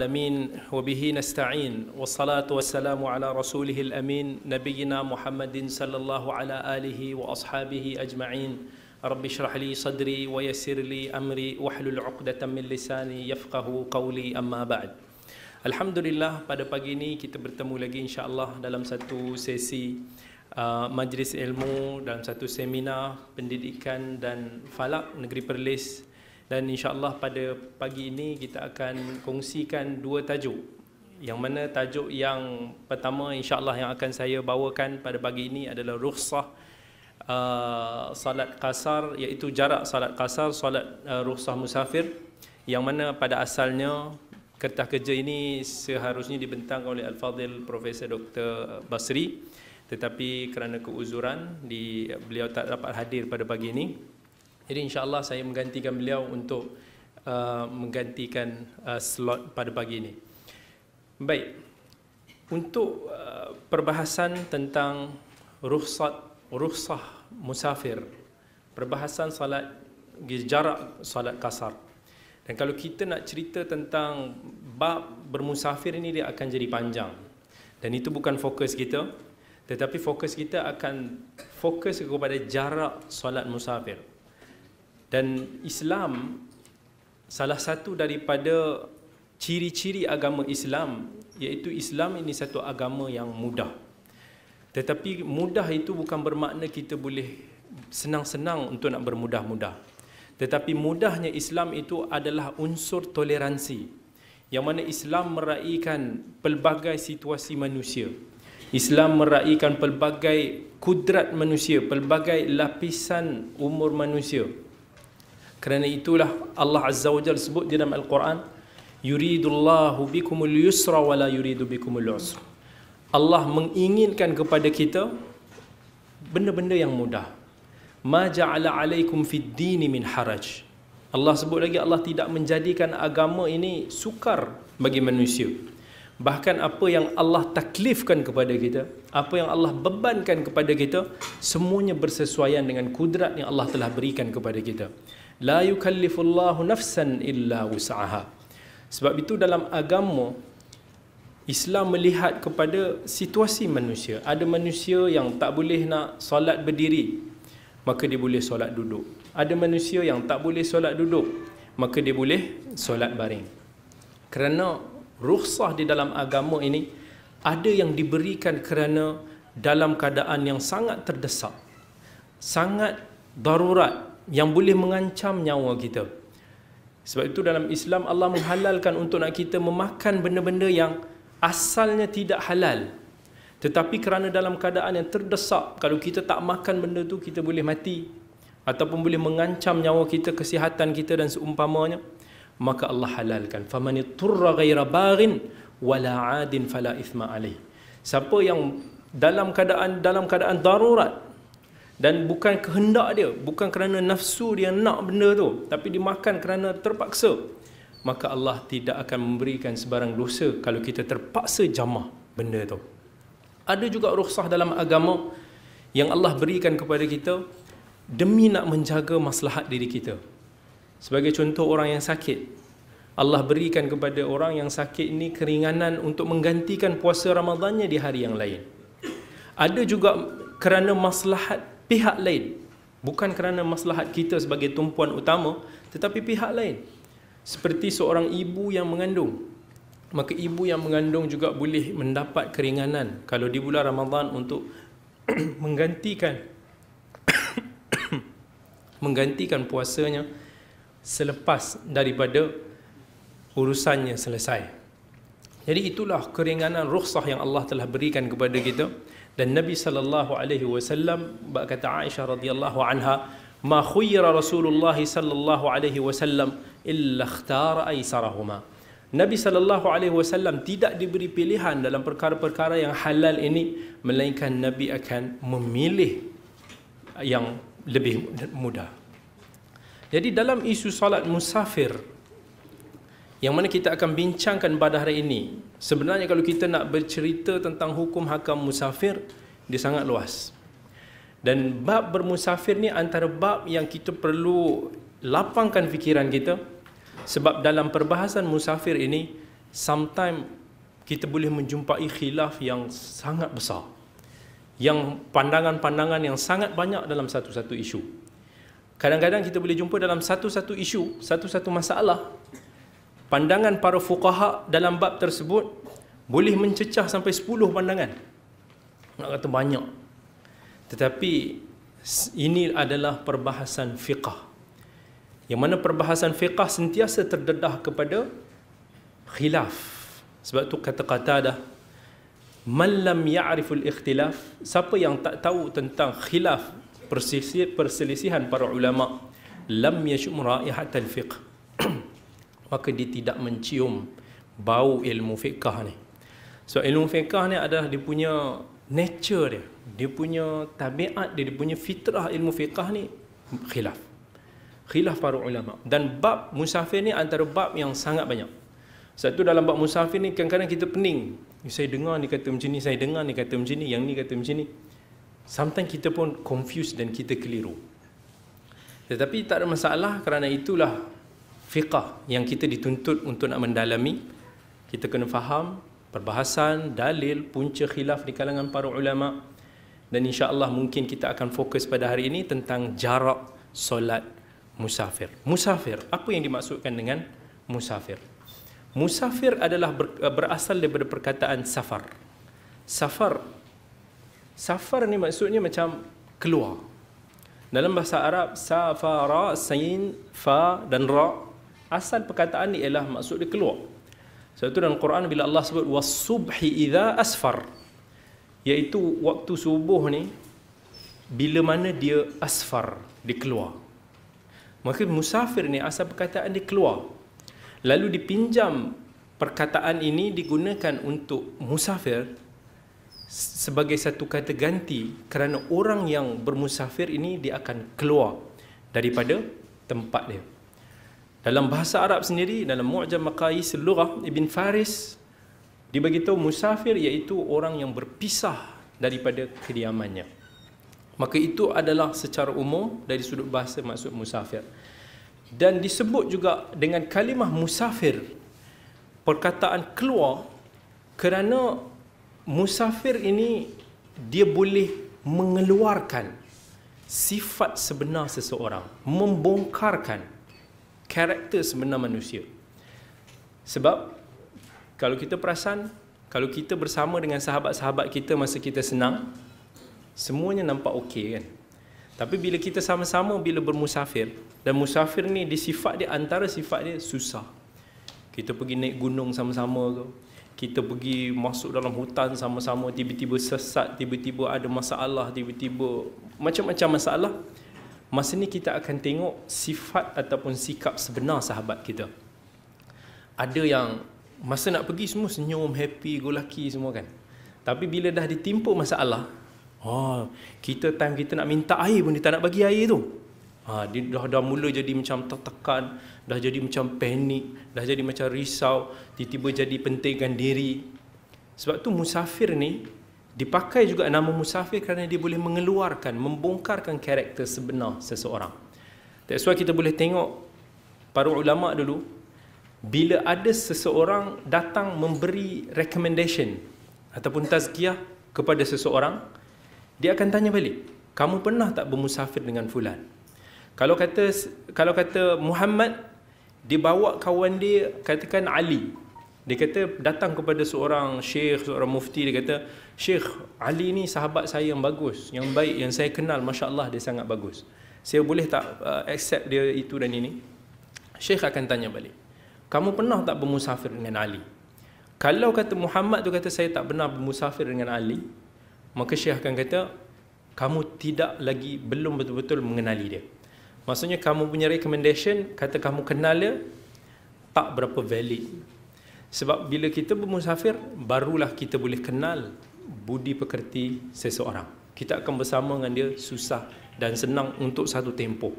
العالمين وبه نستعين والصلاة والسلام على رسوله الأمين نبينا محمد صلى الله على آله وأصحابه أجمعين رب اشرح لي صدري ويسر لي أمري واحلل عقدة من لساني يفقه قولي أما بعد الحمد لله pada pagi ini kita bertemu lagi insyaAllah dalam satu sesi Uh, majlis ilmu dalam satu seminar pendidikan dan falak negeri Perlis dan insyaallah pada pagi ini kita akan kongsikan dua tajuk yang mana tajuk yang pertama insyaallah yang akan saya bawakan pada pagi ini adalah rukhsah uh, salat kasar, iaitu jarak salat kasar, salat uh, rukhsah musafir yang mana pada asalnya kertas kerja ini seharusnya dibentangkan oleh al-fadil profesor Dr. Basri tetapi kerana keuzuran di beliau tak dapat hadir pada pagi ini jadi insyaAllah saya menggantikan beliau untuk uh, menggantikan uh, slot pada pagi ini. Baik, untuk uh, perbahasan tentang ruhsat, ruhsah musafir, perbahasan salat jarak salat kasar. Dan kalau kita nak cerita tentang bab bermusafir ini dia akan jadi panjang. Dan itu bukan fokus kita, tetapi fokus kita akan fokus kepada jarak solat musafir. Dan Islam salah satu daripada ciri-ciri agama Islam iaitu Islam ini satu agama yang mudah. Tetapi mudah itu bukan bermakna kita boleh senang-senang untuk nak bermudah-mudah. Tetapi mudahnya Islam itu adalah unsur toleransi. Yang mana Islam meraihkan pelbagai situasi manusia. Islam meraihkan pelbagai kudrat manusia, pelbagai lapisan umur manusia. Kerana itulah Allah Azza wa Jalla sebut di dalam Al-Quran, yuridullahu bikumul yusra wa la yuridu bikumul usra. Allah menginginkan kepada kita benda-benda yang mudah. Ma ja'ala 'alaikum fid dini min haraj. Allah sebut lagi Allah tidak menjadikan agama ini sukar bagi manusia. Bahkan apa yang Allah taklifkan kepada kita, apa yang Allah bebankan kepada kita, semuanya bersesuaian dengan kudrat yang Allah telah berikan kepada kita la yukallifullahu nafsan illa wus'aha sebab itu dalam agama Islam melihat kepada situasi manusia ada manusia yang tak boleh nak solat berdiri maka dia boleh solat duduk ada manusia yang tak boleh solat duduk maka dia boleh solat baring kerana rukhsah di dalam agama ini ada yang diberikan kerana dalam keadaan yang sangat terdesak sangat darurat yang boleh mengancam nyawa kita. Sebab itu dalam Islam Allah menghalalkan untuk nak kita memakan benda-benda yang asalnya tidak halal. Tetapi kerana dalam keadaan yang terdesak, kalau kita tak makan benda tu kita boleh mati ataupun boleh mengancam nyawa kita, kesihatan kita dan seumpamanya, maka Allah halalkan. Faman turra ghaira baghin wala adin fala ithma alaih. Siapa yang dalam keadaan dalam keadaan darurat dan bukan kehendak dia bukan kerana nafsu dia nak benda tu tapi dimakan kerana terpaksa maka Allah tidak akan memberikan sebarang dosa kalau kita terpaksa jamah benda tu ada juga rukhsah dalam agama yang Allah berikan kepada kita demi nak menjaga maslahat diri kita sebagai contoh orang yang sakit Allah berikan kepada orang yang sakit ini keringanan untuk menggantikan puasa Ramadannya di hari yang lain. Ada juga kerana maslahat pihak lain bukan kerana maslahat kita sebagai tumpuan utama tetapi pihak lain seperti seorang ibu yang mengandung maka ibu yang mengandung juga boleh mendapat keringanan kalau di bulan Ramadhan untuk menggantikan menggantikan puasanya selepas daripada urusannya selesai jadi itulah keringanan rukhsah yang Allah telah berikan kepada kita dan Nabi sallallahu alaihi wasallam berkata Aisyah radhiyallahu anha ma khuyyira Rasulullah sallallahu alaihi wasallam illa ikhtara aisarahuma Nabi sallallahu alaihi wasallam tidak diberi pilihan dalam perkara-perkara yang halal ini melainkan Nabi akan memilih yang lebih mudah Jadi dalam isu salat musafir yang mana kita akan bincangkan pada hari ini. Sebenarnya kalau kita nak bercerita tentang hukum hakam musafir, dia sangat luas. Dan bab bermusafir ni antara bab yang kita perlu lapangkan fikiran kita sebab dalam perbahasan musafir ini sometimes kita boleh menjumpai khilaf yang sangat besar yang pandangan-pandangan yang sangat banyak dalam satu-satu isu. Kadang-kadang kita boleh jumpa dalam satu-satu isu, satu-satu masalah pandangan para fuqaha dalam bab tersebut boleh mencecah sampai 10 pandangan. Nak kata banyak. Tetapi ini adalah perbahasan fiqah. Yang mana perbahasan fiqah sentiasa terdedah kepada khilaf. Sebab tu kata-kata dah man lam ya'riful ikhtilaf, siapa yang tak tahu tentang khilaf perselisihan para ulama lam yashum ra'ihatal fiqh maka dia tidak mencium bau ilmu fiqah ni. So ilmu fiqah ni adalah dia punya nature dia, dia punya tabiat dia, dia punya fitrah ilmu fiqah ni khilaf. Khilaf para ulama dan bab musafir ni antara bab yang sangat banyak. Satu dalam bab musafir ni kadang-kadang kita pening. Saya dengar ni kata macam ni, saya dengar ni kata macam ni, yang ni kata macam ni. Sometimes kita pun confused dan kita keliru. Tetapi tak ada masalah kerana itulah fiqah yang kita dituntut untuk nak mendalami kita kena faham perbahasan dalil punca khilaf di kalangan para ulama dan insya-Allah mungkin kita akan fokus pada hari ini tentang jarak solat musafir. Musafir, apa yang dimaksudkan dengan musafir? Musafir adalah eh, berasal daripada perkataan safar. Safar safar ni maksudnya macam keluar. Dalam bahasa Arab safara sain fa dan ra Asal perkataan ni ialah maksud dia keluar. Sebab tu dalam Quran bila Allah sebut wasubhi idza asfar iaitu waktu subuh ni bila mana dia asfar dia keluar. Maka musafir ni asal perkataan dia keluar. Lalu dipinjam perkataan ini digunakan untuk musafir sebagai satu kata ganti kerana orang yang bermusafir ini dia akan keluar daripada tempat dia. Dalam bahasa Arab sendiri dalam Mu'jam Maqayis al-Lughah Ibn Faris dibagitahu musafir iaitu orang yang berpisah daripada kediamannya. Maka itu adalah secara umum dari sudut bahasa maksud musafir. Dan disebut juga dengan kalimah musafir perkataan keluar kerana musafir ini dia boleh mengeluarkan sifat sebenar seseorang, membongkarkan karakter sebenar manusia. Sebab kalau kita perasan, kalau kita bersama dengan sahabat-sahabat kita masa kita senang, semuanya nampak okey kan. Tapi bila kita sama-sama bila bermusafir dan musafir ni di sifat dia antara sifat dia susah. Kita pergi naik gunung sama-sama ke, kita pergi masuk dalam hutan sama-sama tiba-tiba sesat, tiba-tiba ada masalah, tiba-tiba macam-macam masalah. Masa ni kita akan tengok sifat ataupun sikap sebenar sahabat kita. Ada yang masa nak pergi semua senyum, happy, go lucky semua kan. Tapi bila dah ditimpa masalah, oh, kita time kita nak minta air pun dia tak nak bagi air tu. Ha, dia dah, dah mula jadi macam tertekan, dah jadi macam panik, dah jadi macam risau, tiba-tiba jadi pentingkan diri. Sebab tu musafir ni, Dipakai juga nama musafir kerana dia boleh mengeluarkan, membongkarkan karakter sebenar seseorang. That's why kita boleh tengok para ulama dulu, bila ada seseorang datang memberi recommendation ataupun tazkiyah kepada seseorang, dia akan tanya balik, kamu pernah tak bermusafir dengan fulan? Kalau kata kalau kata Muhammad, dibawa bawa kawan dia, katakan Ali. Dia kata datang kepada seorang syekh, seorang mufti, dia kata, Syekh Ali ni sahabat saya yang bagus, yang baik, yang saya kenal, Masya Allah dia sangat bagus. Saya boleh tak uh, accept dia itu dan ini? Syekh akan tanya balik. Kamu pernah tak bermusafir dengan Ali? Kalau kata Muhammad tu kata saya tak pernah bermusafir dengan Ali, maka Syekh akan kata, kamu tidak lagi belum betul-betul mengenali dia. Maksudnya kamu punya recommendation, kata kamu kenal dia, tak berapa valid. Sebab bila kita bermusafir, barulah kita boleh kenal budi pekerti seseorang. Kita akan bersama dengan dia susah dan senang untuk satu tempoh.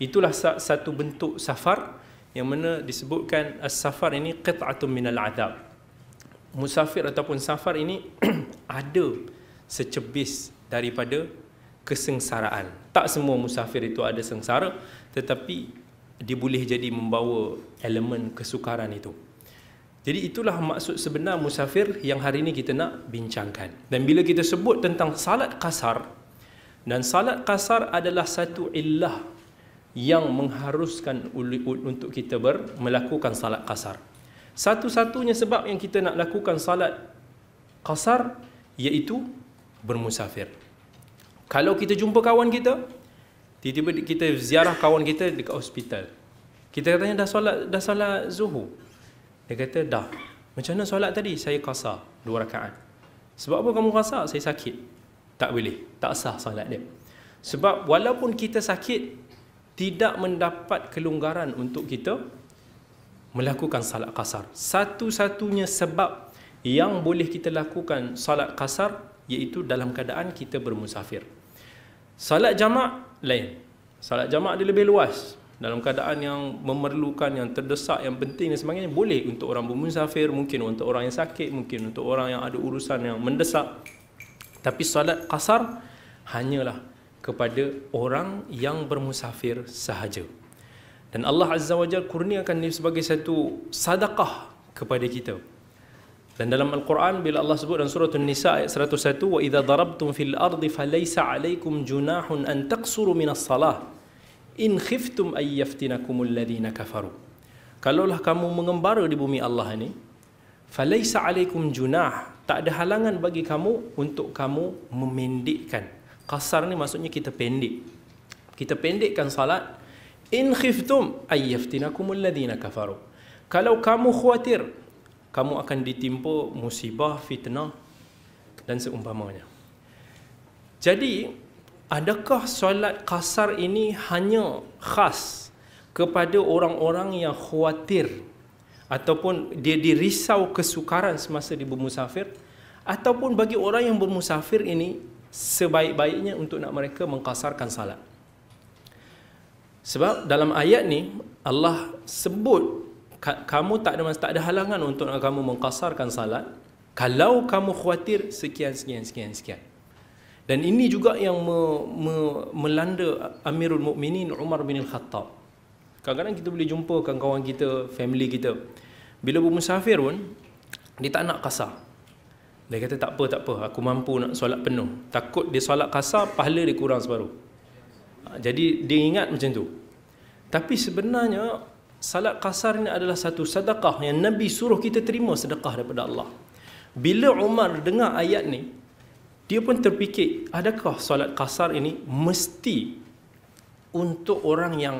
Itulah satu bentuk safar yang mana disebutkan as-safar ini qit'atun minal adab. Musafir ataupun safar ini ada secebis daripada kesengsaraan. Tak semua musafir itu ada sengsara tetapi dia boleh jadi membawa elemen kesukaran itu. Jadi itulah maksud sebenar musafir yang hari ini kita nak bincangkan. Dan bila kita sebut tentang salat kasar, dan salat kasar adalah satu illah yang mengharuskan untuk kita ber, melakukan salat kasar. Satu-satunya sebab yang kita nak lakukan salat kasar iaitu bermusafir. Kalau kita jumpa kawan kita, tiba-tiba kita ziarah kawan kita dekat hospital. Kita katanya dah salat dah salat zuhur. Dia kata, dah. Macam mana solat tadi? Saya kasar dua rakaat. Sebab apa kamu kasar? Saya sakit. Tak boleh. Tak sah solat dia. Sebab walaupun kita sakit, tidak mendapat kelonggaran untuk kita melakukan salat kasar. Satu-satunya sebab yang boleh kita lakukan salat kasar iaitu dalam keadaan kita bermusafir. Salat jamak lain. Salat jamak dia lebih luas dalam keadaan yang memerlukan yang terdesak yang penting dan sebagainya boleh untuk orang bermusafir mungkin untuk orang yang sakit mungkin untuk orang yang ada urusan yang mendesak tapi solat qasar hanyalah kepada orang yang bermusafir sahaja dan Allah Azza Wajalla kurniakan ini sebagai satu sadaqah kepada kita dan dalam Al-Quran bila Allah sebut dalam surah An-Nisa ayat 101 wa idza darabtum fil ardi falaysa alaikum junahun an taqsuru minas salat in khiftum ay yaftinakumul ladina kafaru kalaulah kamu mengembara di bumi Allah ini falaisa alaikum junah tak ada halangan bagi kamu untuk kamu memendekkan kasar ni maksudnya kita pendek kita pendekkan salat in khiftum ay yaftinakumul ladina kafaru kalau kamu khawatir kamu akan ditimpa musibah fitnah dan seumpamanya jadi adakah solat kasar ini hanya khas kepada orang-orang yang khawatir ataupun dia dirisau kesukaran semasa di bermusafir ataupun bagi orang yang bermusafir ini sebaik-baiknya untuk nak mereka mengkasarkan salat sebab dalam ayat ni Allah sebut kamu tak ada tak ada halangan untuk kamu mengkasarkan salat kalau kamu khawatir sekian sekian sekian sekian dan ini juga yang me, me, melanda Amirul Mukminin Umar bin Al-Khattab. Kadang-kadang kita boleh jumpa kawan-kawan kita, family kita. Bila bermusafir pun, dia tak nak kasar. Dia kata, tak apa, tak apa. Aku mampu nak solat penuh. Takut dia solat kasar, pahala dia kurang separuh. Ha, jadi, dia ingat macam tu. Tapi sebenarnya, salat kasar ini adalah satu sedekah yang Nabi suruh kita terima sedekah daripada Allah. Bila Umar dengar ayat ni, dia pun terfikir adakah solat kasar ini mesti untuk orang yang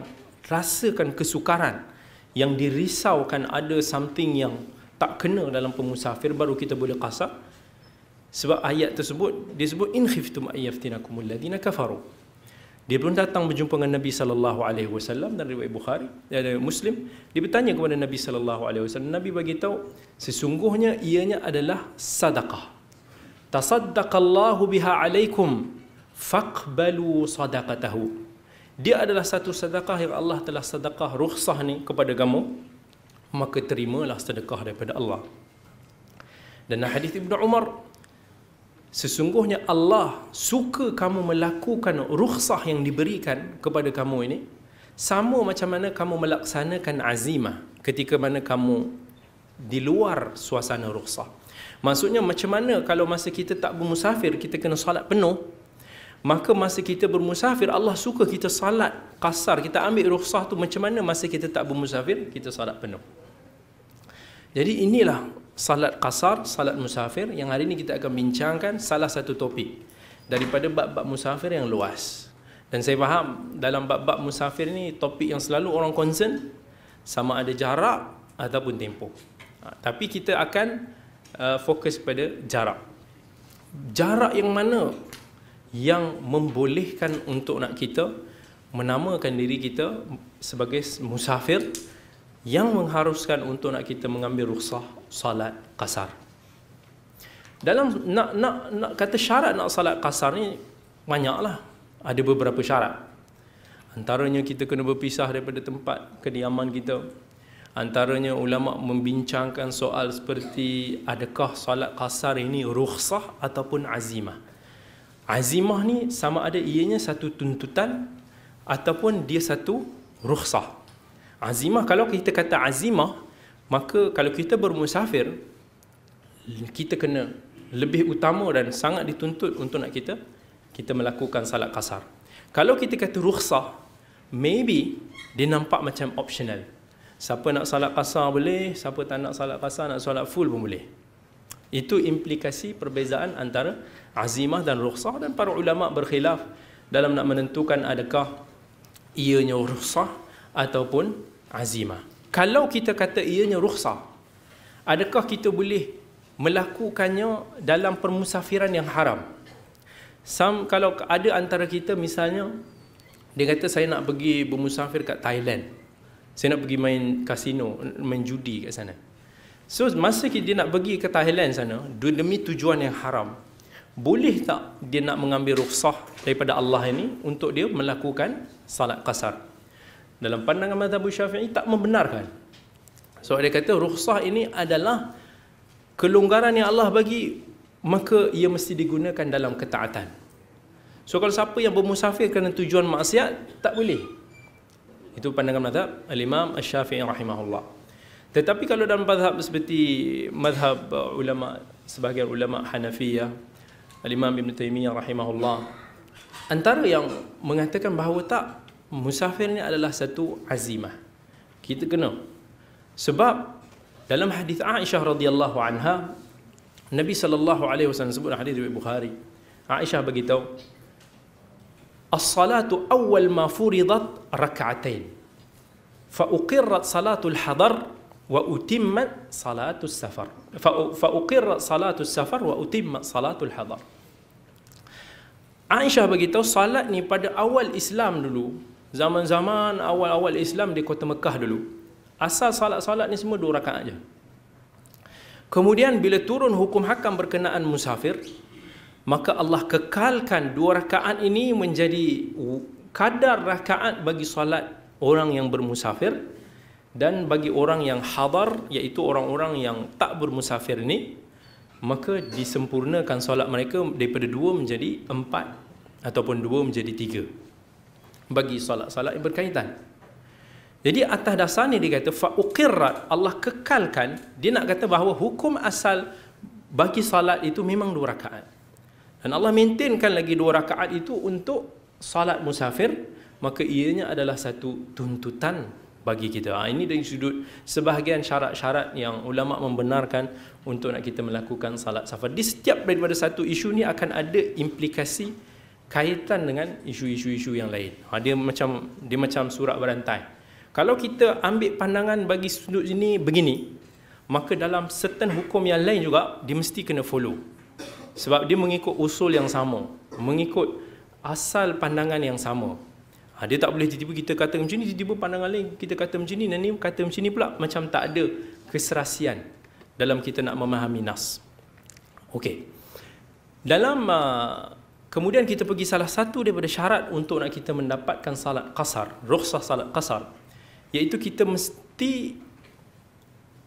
rasakan kesukaran yang dirisaukan ada something yang tak kena dalam pemusafir baru kita boleh kasar sebab ayat tersebut disebut in khiftum ayyaftinakum alladhina kafaru dia pun datang berjumpa dengan Nabi sallallahu alaihi wasallam dan riwayat Bukhari eh, dan Muslim dia bertanya kepada Nabi sallallahu alaihi wasallam Nabi bagi tahu sesungguhnya ianya adalah sedekah Allah biha alaikum faqbalu sadaqatahu dia adalah satu sedekah yang Allah telah sedekah rukhsah ni kepada kamu maka terimalah sedekah daripada Allah dan hadis Ibnu Umar sesungguhnya Allah suka kamu melakukan rukhsah yang diberikan kepada kamu ini sama macam mana kamu melaksanakan azimah ketika mana kamu di luar suasana rukhsah Maksudnya macam mana kalau masa kita tak bermusafir kita kena salat penuh maka masa kita bermusafir Allah suka kita salat kasar kita ambil rukhsah tu macam mana masa kita tak bermusafir kita salat penuh. Jadi inilah salat kasar, salat musafir yang hari ini kita akan bincangkan salah satu topik daripada bab-bab musafir yang luas. Dan saya faham dalam bab-bab musafir ni topik yang selalu orang concern sama ada jarak ataupun tempoh. Ha, tapi kita akan Uh, fokus pada jarak. Jarak yang mana yang membolehkan untuk nak kita menamakan diri kita sebagai musafir yang mengharuskan untuk nak kita mengambil rukhsah salat qasar. Dalam nak nak nak kata syarat nak salat qasar ni banyaklah. Ada beberapa syarat. Antaranya kita kena berpisah daripada tempat kediaman kita, Antaranya ulama membincangkan soal seperti adakah salat qasar ini rukhsah ataupun azimah. Azimah ni sama ada ianya satu tuntutan ataupun dia satu rukhsah. Azimah kalau kita kata azimah maka kalau kita bermusafir kita kena lebih utama dan sangat dituntut untuk nak kita kita melakukan salat kasar. Kalau kita kata rukhsah, maybe dia nampak macam optional. Siapa nak salat kasar boleh, siapa tak nak salat kasar nak salat full pun boleh. Itu implikasi perbezaan antara azimah dan rukhsah dan para ulama berkhilaf dalam nak menentukan adakah ianya rukhsah ataupun azimah. Kalau kita kata ianya rukhsah, adakah kita boleh melakukannya dalam permusafiran yang haram? Sam kalau ada antara kita misalnya dia kata saya nak pergi bermusafir kat Thailand saya nak pergi main kasino, main judi kat sana. So masa dia nak pergi ke Thailand sana, demi tujuan yang haram, boleh tak dia nak mengambil rukhsah daripada Allah ini untuk dia melakukan salat qasar? Dalam pandangan mazhab Syafi'i tak membenarkan. So dia kata rukhsah ini adalah kelonggaran yang Allah bagi maka ia mesti digunakan dalam ketaatan. So kalau siapa yang bermusafir kerana tujuan maksiat tak boleh. Itu pandangan mazhab Al-Imam Al-Syafi'i Rahimahullah Tetapi kalau dalam mazhab seperti Mazhab uh, ulama Sebagai ulama Hanafiya Al-Imam Ibn Taymiyyah Rahimahullah Antara yang mengatakan bahawa tak Musafir ini adalah satu azimah Kita kena Sebab dalam hadis Aisyah radhiyallahu anha Nabi sallallahu alaihi wasallam sebut dalam hadis Bukhari Aisyah beritahu الصلاة أول ما فرضت ركعتين فأقرت صلاة الحضر وأتم صلاة السفر فأقرت صلاة السفر وأتم صلاة الحضر Aisyah beritahu salat ni pada awal Islam dulu Zaman-zaman awal-awal Islam di kota Mekah dulu Asal salat-salat ni semua dua rakaat je Kemudian bila turun hukum hakam berkenaan musafir maka Allah kekalkan dua rakaat ini menjadi kadar rakaat bagi solat orang yang bermusafir dan bagi orang yang hadar iaitu orang-orang yang tak bermusafir ini maka disempurnakan solat mereka daripada dua menjadi empat ataupun dua menjadi tiga bagi solat-solat yang berkaitan jadi atas dasar ni dia kata fa'uqirrat Allah kekalkan dia nak kata bahawa hukum asal bagi solat itu memang dua rakaat dan Allah maintainkan lagi dua rakaat itu untuk salat musafir, maka ianya adalah satu tuntutan bagi kita. Ha, ini dari sudut sebahagian syarat-syarat yang ulama membenarkan untuk nak kita melakukan salat safar. Di setiap daripada satu isu ni akan ada implikasi kaitan dengan isu-isu-isu yang lain. Ha, dia macam dia macam surat berantai. Kalau kita ambil pandangan bagi sudut ini begini, maka dalam certain hukum yang lain juga dia mesti kena follow sebab dia mengikut usul yang sama mengikut asal pandangan yang sama ha, dia tak boleh tiba-tiba kita kata macam ni tiba-tiba pandangan lain kita kata macam ni dan ni kata macam ni pula macam tak ada keserasian dalam kita nak memahami nas okey dalam uh, kemudian kita pergi salah satu daripada syarat untuk nak kita mendapatkan salat kasar, rukhsah salat kasar, iaitu kita mesti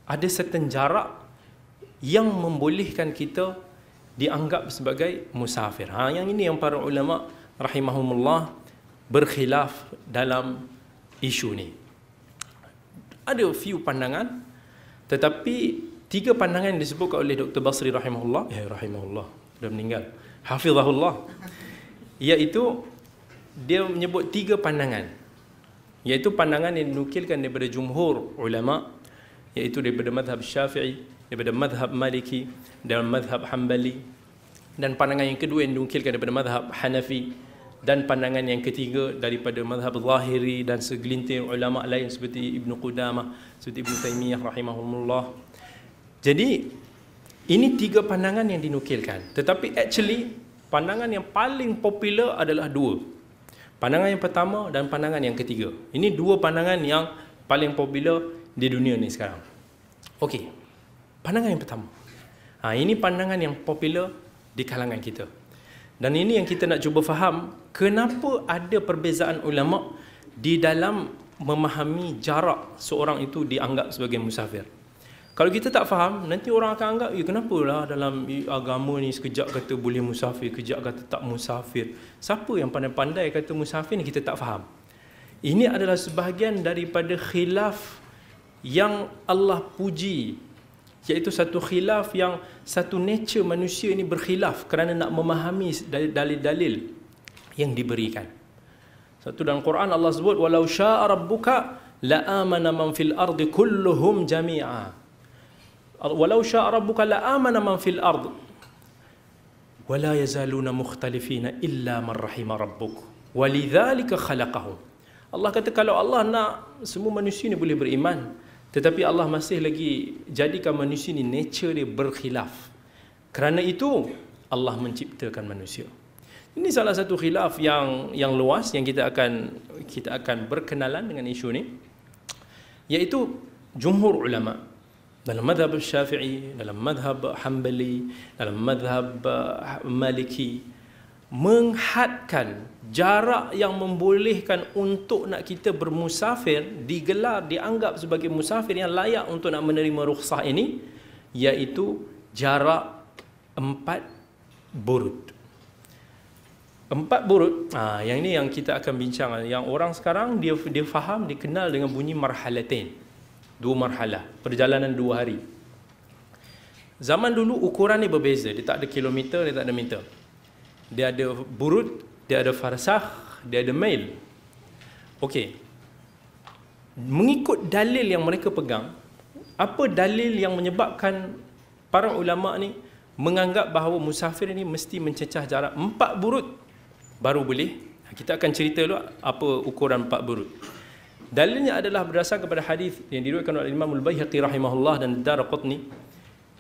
ada certain jarak yang membolehkan kita dianggap sebagai musafir. Ha, yang ini yang para ulama rahimahumullah berkhilaf dalam isu ni. Ada few pandangan tetapi tiga pandangan yang disebutkan oleh Dr. Basri rahimahullah, ya rahimahullah, sudah meninggal. Hafizahullah. Iaitu dia menyebut tiga pandangan. Iaitu pandangan yang dinukilkan daripada jumhur ulama iaitu daripada mazhab Syafi'i, daripada mazhab Maliki dan mazhab Hanbali dan pandangan yang kedua yang diungkilkan daripada mazhab Hanafi dan pandangan yang ketiga daripada mazhab Zahiri dan segelintir ulama lain seperti Ibn Qudamah seperti Ibn Taymiyah rahimahumullah jadi ini tiga pandangan yang dinukilkan tetapi actually pandangan yang paling popular adalah dua pandangan yang pertama dan pandangan yang ketiga ini dua pandangan yang paling popular di dunia ni sekarang Okey, Pandangan yang pertama. Ha, ini pandangan yang popular di kalangan kita. Dan ini yang kita nak cuba faham, kenapa ada perbezaan ulama di dalam memahami jarak seorang itu dianggap sebagai musafir. Kalau kita tak faham, nanti orang akan anggap, ya eh, kenapa lah dalam eh, agama ni sekejap kata boleh musafir, sekejap kata tak musafir. Siapa yang pandai-pandai kata musafir ni kita tak faham. Ini adalah sebahagian daripada khilaf yang Allah puji iaitu satu khilaf yang satu nature manusia ini berkhilaf kerana nak memahami dalil-dalil yang diberikan. Satu dalam Quran Allah sebut walau syaa rabbuka la amana man fil ardi kulluhum jami'a. Walau syaa rabbuka la amana man fil ardi wala yazaluna mukhtalifina illa man rahima rabbuk. Walidzalika khalaqahum. Allah kata kalau Allah nak semua manusia ni boleh beriman, tetapi Allah masih lagi jadikan manusia ni nature dia berkhilaf. Kerana itu Allah menciptakan manusia. Ini salah satu khilaf yang yang luas yang kita akan kita akan berkenalan dengan isu ni iaitu jumhur ulama dalam mazhab Syafi'i, dalam mazhab Hambali, dalam mazhab eh, Maliki menghadkan jarak yang membolehkan untuk nak kita bermusafir digelar dianggap sebagai musafir yang layak untuk nak menerima rukhsah ini iaitu jarak empat burut empat burut ah yang ini yang kita akan bincang yang orang sekarang dia dia faham dikenal dengan bunyi marhalatain dua marhala, perjalanan dua hari zaman dulu ukuran ni berbeza dia tak ada kilometer dia tak ada meter dia ada burut dia ada farsakh, dia ada mail. Okey. Mengikut dalil yang mereka pegang, apa dalil yang menyebabkan para ulama ni menganggap bahawa musafir ni mesti mencecah jarak empat burut baru boleh? Kita akan cerita dulu apa ukuran empat burut. Dalilnya adalah berdasarkan kepada hadis yang diriwayatkan oleh Imam Al-Baihaqi rahimahullah dan Darqutni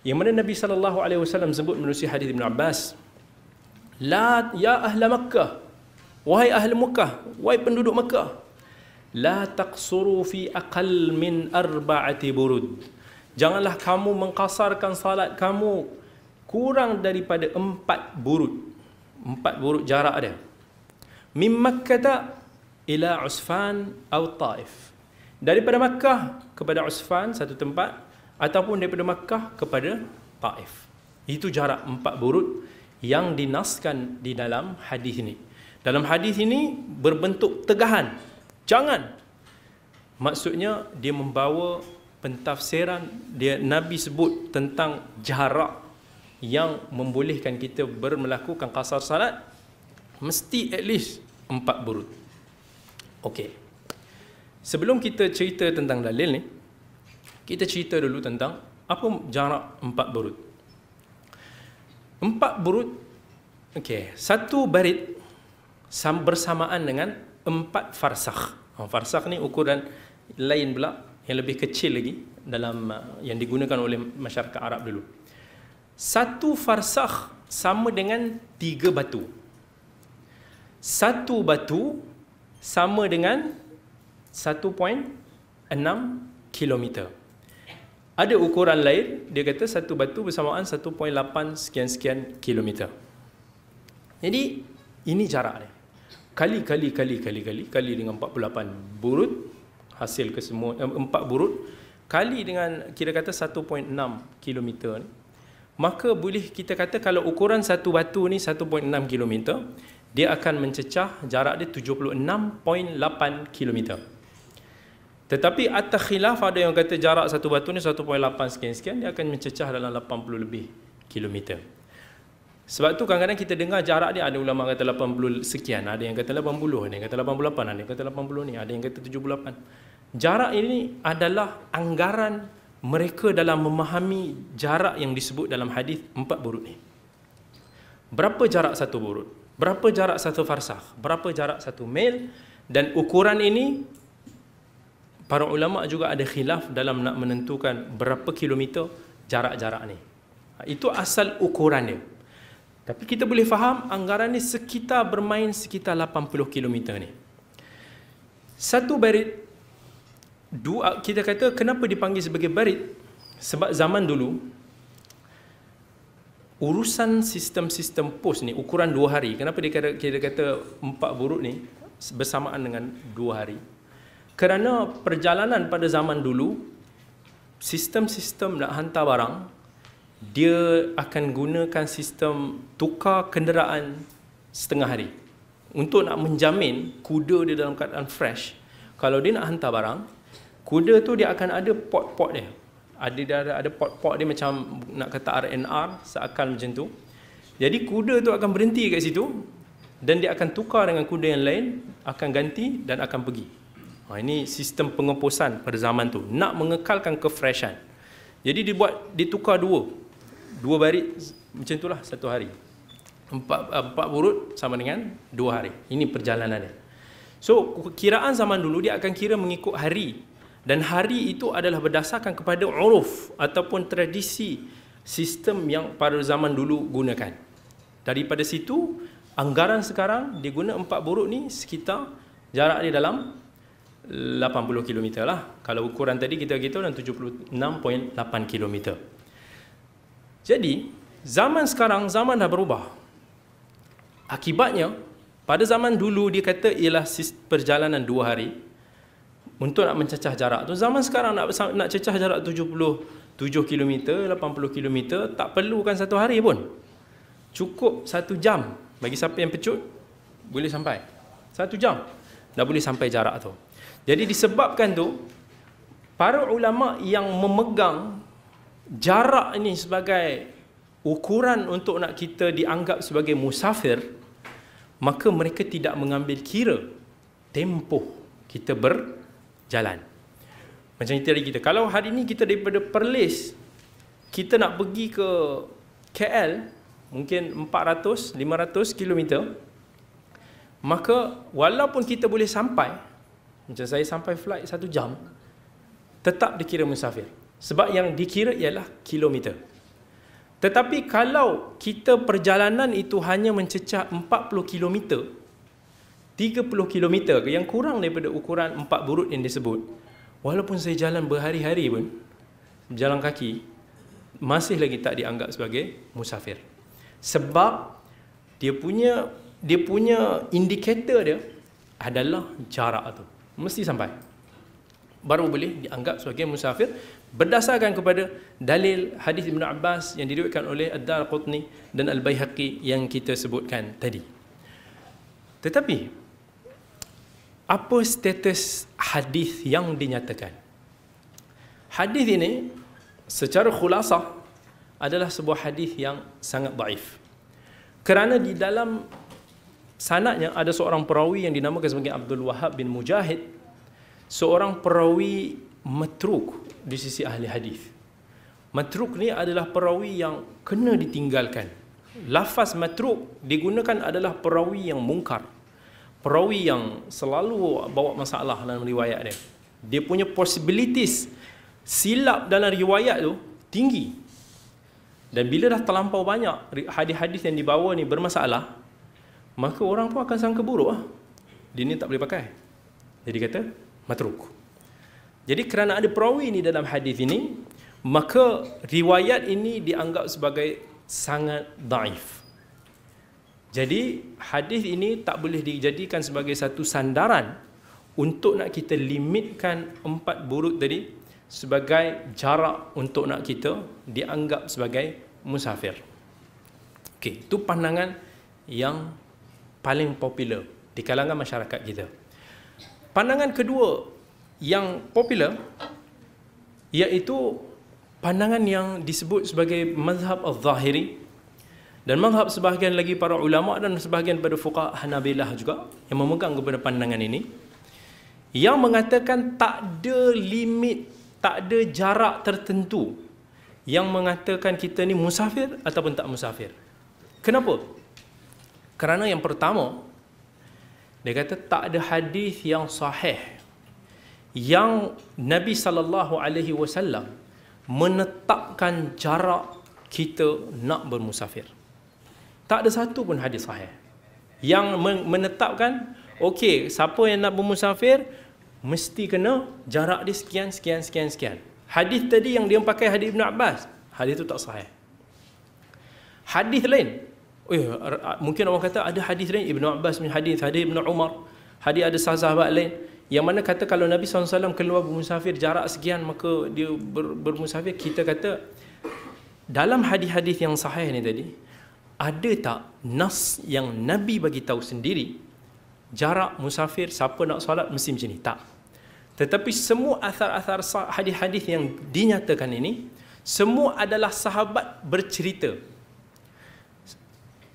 yang mana Nabi sallallahu alaihi wasallam sebut melalui hadis Ibn Abbas La ya ahli Makkah. Wahai ahli Makkah, wahai penduduk Makkah. La taqsuru fi aqall min arba'ati burud. Janganlah kamu mengkasarkan salat kamu kurang daripada empat burud. Empat burud jarak dia. Min Makkah ila Usfan atau Taif. Daripada Makkah kepada Usfan satu tempat ataupun daripada Makkah kepada Taif. Itu jarak empat burud yang dinaskan di dalam hadis ini. Dalam hadis ini berbentuk tegahan. Jangan. Maksudnya dia membawa pentafsiran dia Nabi sebut tentang jarak yang membolehkan kita bermelakukan kasar salat mesti at least empat burut. Okey. Sebelum kita cerita tentang dalil ni, kita cerita dulu tentang apa jarak empat burut. Empat buruj okey, satu barit bersamaan dengan empat farsakh. Oh, farsakh ni ukuran lain pula yang lebih kecil lagi dalam uh, yang digunakan oleh masyarakat Arab dulu. Satu farsakh sama dengan tiga batu. Satu batu sama dengan satu enam kilometer. Ada ukuran lain, dia kata satu batu bersamaan 1.8 sekian-sekian kilometer. Jadi, ini jarak dia. Kali, kali, kali, kali, kali, kali dengan 48 burut, hasil kesemua, eh, 4 burut, kali dengan kira kata 1.6 kilometer ni, maka boleh kita kata kalau ukuran satu batu ni 1.6 kilometer, dia akan mencecah jarak dia 76.8 kilometer. Hmm. Tetapi atas khilaf ada yang kata jarak satu batu ni 1.8 sekian-sekian dia akan mencecah dalam 80 lebih kilometer. Sebab tu kadang-kadang kita dengar jarak dia ada ulama kata 80 sekian, ada yang kata 80, ada yang kata 88, ada yang kata 80 ni, ada yang kata 78. Jarak ini adalah anggaran mereka dalam memahami jarak yang disebut dalam hadis empat burut ni. Berapa jarak satu burut? Berapa jarak satu farsah? Berapa jarak satu mil? Dan ukuran ini para ulama juga ada khilaf dalam nak menentukan berapa kilometer jarak-jarak ni. Itu asal ukuran dia. Tapi kita boleh faham anggaran ni sekitar bermain sekitar 80 kilometer ni. Satu barit dua kita kata kenapa dipanggil sebagai barit? Sebab zaman dulu urusan sistem-sistem pos ni ukuran dua hari. Kenapa dia kata, kita kata empat buruk ni bersamaan dengan dua hari? kerana perjalanan pada zaman dulu sistem-sistem nak hantar barang dia akan gunakan sistem tukar kenderaan setengah hari untuk nak menjamin kuda dia dalam keadaan fresh kalau dia nak hantar barang kuda tu dia akan ada pot-pot dia ada ada, ada pot-pot dia macam nak kata RNR seakan macam tu jadi kuda tu akan berhenti kat situ dan dia akan tukar dengan kuda yang lain akan ganti dan akan pergi Ha, ini sistem pengepusan pada zaman tu nak mengekalkan kefreshan. Jadi dibuat ditukar dua. Dua barit macam itulah satu hari. Empat eh, empat urut sama dengan dua hari. Ini perjalanan perjalanannya. So kiraan zaman dulu dia akan kira mengikut hari dan hari itu adalah berdasarkan kepada uruf ataupun tradisi sistem yang pada zaman dulu gunakan. Daripada situ anggaran sekarang diguna empat buruk ni sekitar jarak dia dalam 80 km lah. Kalau ukuran tadi kita kita dan 76.8 km. Jadi, zaman sekarang zaman dah berubah. Akibatnya, pada zaman dulu dia kata ialah perjalanan dua hari untuk nak mencecah jarak tu. Zaman sekarang nak nak cecah jarak 77 km, 80 km tak perlukan satu hari pun. Cukup satu jam bagi siapa yang pecut boleh sampai. Satu jam dah boleh sampai jarak tu. Jadi disebabkan tu para ulama yang memegang jarak ini sebagai ukuran untuk nak kita dianggap sebagai musafir maka mereka tidak mengambil kira tempoh kita berjalan. Macam tadi kita kalau hari ini kita daripada Perlis kita nak pergi ke KL mungkin 400 500 km maka walaupun kita boleh sampai macam saya sampai flight satu jam Tetap dikira musafir Sebab yang dikira ialah kilometer Tetapi kalau kita perjalanan itu hanya mencecah 40 kilometer 30 kilometer yang kurang daripada ukuran empat burut yang disebut Walaupun saya jalan berhari-hari pun Jalan kaki Masih lagi tak dianggap sebagai musafir Sebab dia punya dia punya indikator dia adalah jarak tu mesti sampai baru boleh dianggap sebagai musafir berdasarkan kepada dalil hadis Ibn Abbas yang diriwayatkan oleh Ad-Darqutni dan Al-Baihaqi yang kita sebutkan tadi. Tetapi apa status hadis yang dinyatakan? Hadis ini secara khulasa adalah sebuah hadis yang sangat daif. Kerana di dalam sanaknya ada seorang perawi yang dinamakan sebagai Abdul Wahab bin Mujahid seorang perawi metruk di sisi ahli hadis metruk ni adalah perawi yang kena ditinggalkan lafaz metruk digunakan adalah perawi yang mungkar perawi yang selalu bawa masalah dalam riwayat dia dia punya possibilities silap dalam riwayat tu tinggi dan bila dah terlampau banyak hadis-hadis yang dibawa ni bermasalah maka orang pun akan sangka buruk lah. Dia ni tak boleh pakai. Jadi kata, matruk. Jadi kerana ada perawi ni dalam hadis ini, maka riwayat ini dianggap sebagai sangat daif. Jadi hadis ini tak boleh dijadikan sebagai satu sandaran untuk nak kita limitkan empat buruk tadi sebagai jarak untuk nak kita dianggap sebagai musafir. Okay, itu pandangan yang paling popular di kalangan masyarakat kita. Pandangan kedua yang popular iaitu pandangan yang disebut sebagai mazhab al-zahiri dan mazhab sebahagian lagi para ulama dan sebahagian pada fuqah Hanabilah juga yang memegang kepada pandangan ini yang mengatakan tak ada limit, tak ada jarak tertentu yang mengatakan kita ni musafir ataupun tak musafir. Kenapa? Kerana yang pertama, dia kata tak ada hadis yang sahih yang Nabi sallallahu alaihi wasallam menetapkan jarak kita nak bermusafir. Tak ada satu pun hadis sahih yang menetapkan okey siapa yang nak bermusafir mesti kena jarak dia sekian sekian sekian sekian. Hadis tadi yang dia pakai hadis Ibn Abbas, hadis itu tak sahih. Hadis lain, Oh ya, mungkin orang kata ada hadis lain Ibnu Abbas min hadis, hadis Ibnu Umar, hadis ada sahabat lain yang mana kata kalau Nabi SAW keluar bermusafir jarak sekian maka dia ber, bermusafir kita kata dalam hadis-hadis yang sahih ni tadi ada tak nas yang Nabi bagi tahu sendiri jarak musafir siapa nak solat mesti macam ni tak tetapi semua asar-asar hadis-hadis yang dinyatakan ini semua adalah sahabat bercerita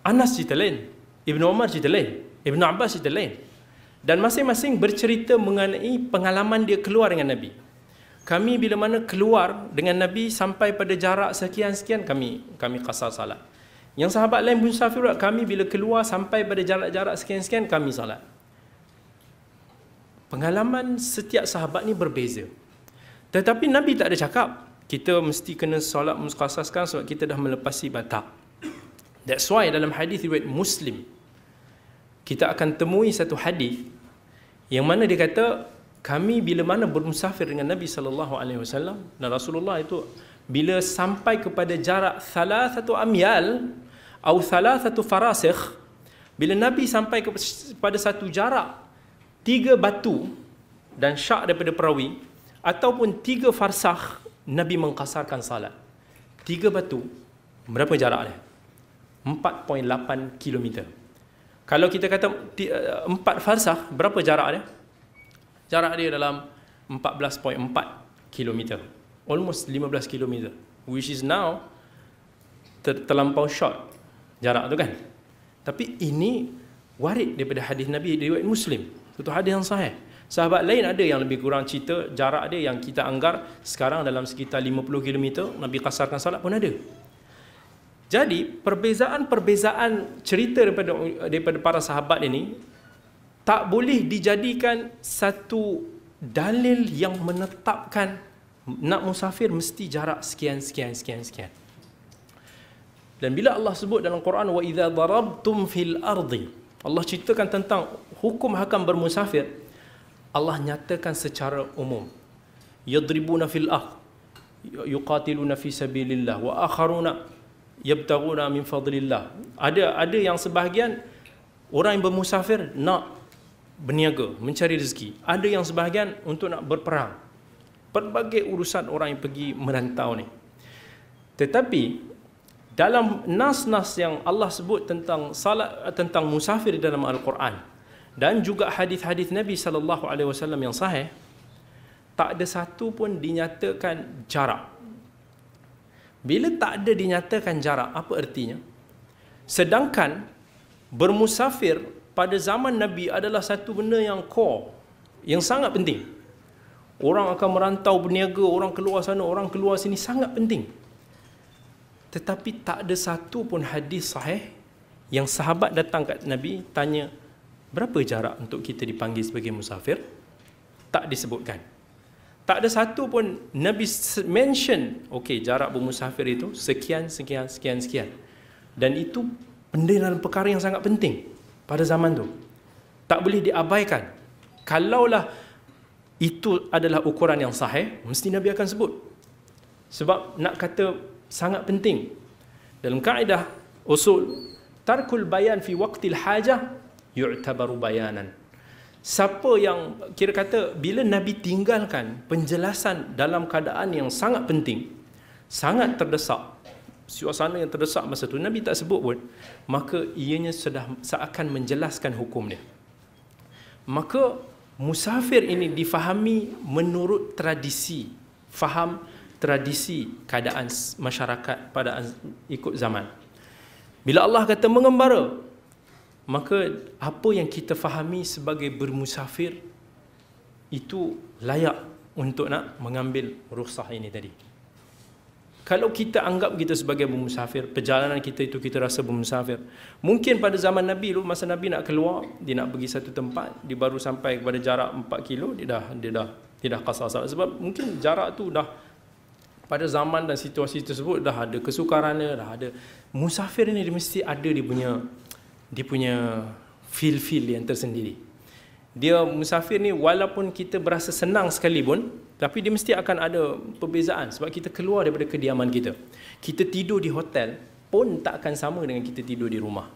Anas cerita lain. Ibn Omar cerita lain. Ibn Abbas cerita lain. Dan masing-masing bercerita mengenai pengalaman dia keluar dengan Nabi. Kami bila mana keluar dengan Nabi sampai pada jarak sekian-sekian kami kami kasar salat. Yang sahabat lain pun safir kami bila keluar sampai pada jarak-jarak sekian-sekian kami salat. Pengalaman setiap sahabat ni berbeza. Tetapi Nabi tak ada cakap kita mesti kena solat musqasaskan sebab kita dah melepasi batak. That's why dalam hadis riwayat Muslim kita akan temui satu hadis yang mana dia kata kami bila mana bermusafir dengan Nabi sallallahu alaihi wasallam dan Rasulullah itu bila sampai kepada jarak salah satu amyal atau salah satu farasikh bila Nabi sampai kepada satu jarak tiga batu dan syak daripada perawi ataupun tiga farsakh Nabi mengkasarkan salat tiga batu berapa jaraknya 4.8 km. Kalau kita kata 4 eh, farsah, berapa jarak dia? Jarak dia dalam 14.4 km. Almost 15 km. Which is now terlampau short jarak tu kan? Tapi ini warid daripada hadis Nabi riwayat Muslim. Itu hadis yang sahih. Sahabat lain ada yang lebih kurang cerita jarak dia yang kita anggar sekarang dalam sekitar 50 km Nabi kasarkan salat pun ada. Jadi perbezaan-perbezaan cerita daripada daripada para sahabat ini tak boleh dijadikan satu dalil yang menetapkan nak musafir mesti jarak sekian sekian sekian sekian. Dan bila Allah sebut dalam Quran wa idza darabtum fil ardi Allah ceritakan tentang hukum hakam bermusafir Allah nyatakan secara umum yadribuna fil ah yuqatiluna fi sabilillah wa akharuna yabtaguna min fadlillah. Ada ada yang sebahagian orang yang bermusafir nak berniaga, mencari rezeki. Ada yang sebahagian untuk nak berperang. Pelbagai urusan orang yang pergi merantau ni. Tetapi dalam nas-nas yang Allah sebut tentang salat tentang musafir dalam al-Quran dan juga hadis-hadis Nabi sallallahu alaihi wasallam yang sahih tak ada satu pun dinyatakan jarak bila tak ada dinyatakan jarak, apa ertinya? Sedangkan bermusafir pada zaman Nabi adalah satu benda yang core, yang sangat penting. Orang akan merantau berniaga, orang keluar sana, orang keluar sini sangat penting. Tetapi tak ada satu pun hadis sahih yang sahabat datang kat Nabi tanya berapa jarak untuk kita dipanggil sebagai musafir? Tak disebutkan tak ada satu pun Nabi mention okey jarak bermusafir itu sekian sekian sekian sekian dan itu benda dalam perkara yang sangat penting pada zaman tu tak boleh diabaikan kalaulah itu adalah ukuran yang sahih mesti Nabi akan sebut sebab nak kata sangat penting dalam kaedah usul tarkul bayan fi waqtil hajah yu'tabaru bayanan siapa yang kira kata bila nabi tinggalkan penjelasan dalam keadaan yang sangat penting sangat terdesak suasana yang terdesak masa tu nabi tak sebut pun maka ianya sudah seakan menjelaskan hukum dia maka musafir ini difahami menurut tradisi faham tradisi keadaan masyarakat pada ikut zaman bila Allah kata mengembara maka apa yang kita fahami sebagai bermusafir itu layak untuk nak mengambil rukhsah ini tadi. Kalau kita anggap kita sebagai bermusafir, perjalanan kita itu kita rasa bermusafir. Mungkin pada zaman Nabi dulu masa Nabi nak keluar, dia nak pergi satu tempat, dia baru sampai kepada jarak 4 kilo, dia dah dia dah dia dah qasas sebab mungkin jarak tu dah pada zaman dan situasi tersebut dah ada kesukarannya, dah ada musafir ini dia mesti ada dia punya dia punya feel-feel yang tersendiri. Dia musafir ni walaupun kita berasa senang sekali pun, tapi dia mesti akan ada perbezaan sebab kita keluar daripada kediaman kita. Kita tidur di hotel pun tak akan sama dengan kita tidur di rumah.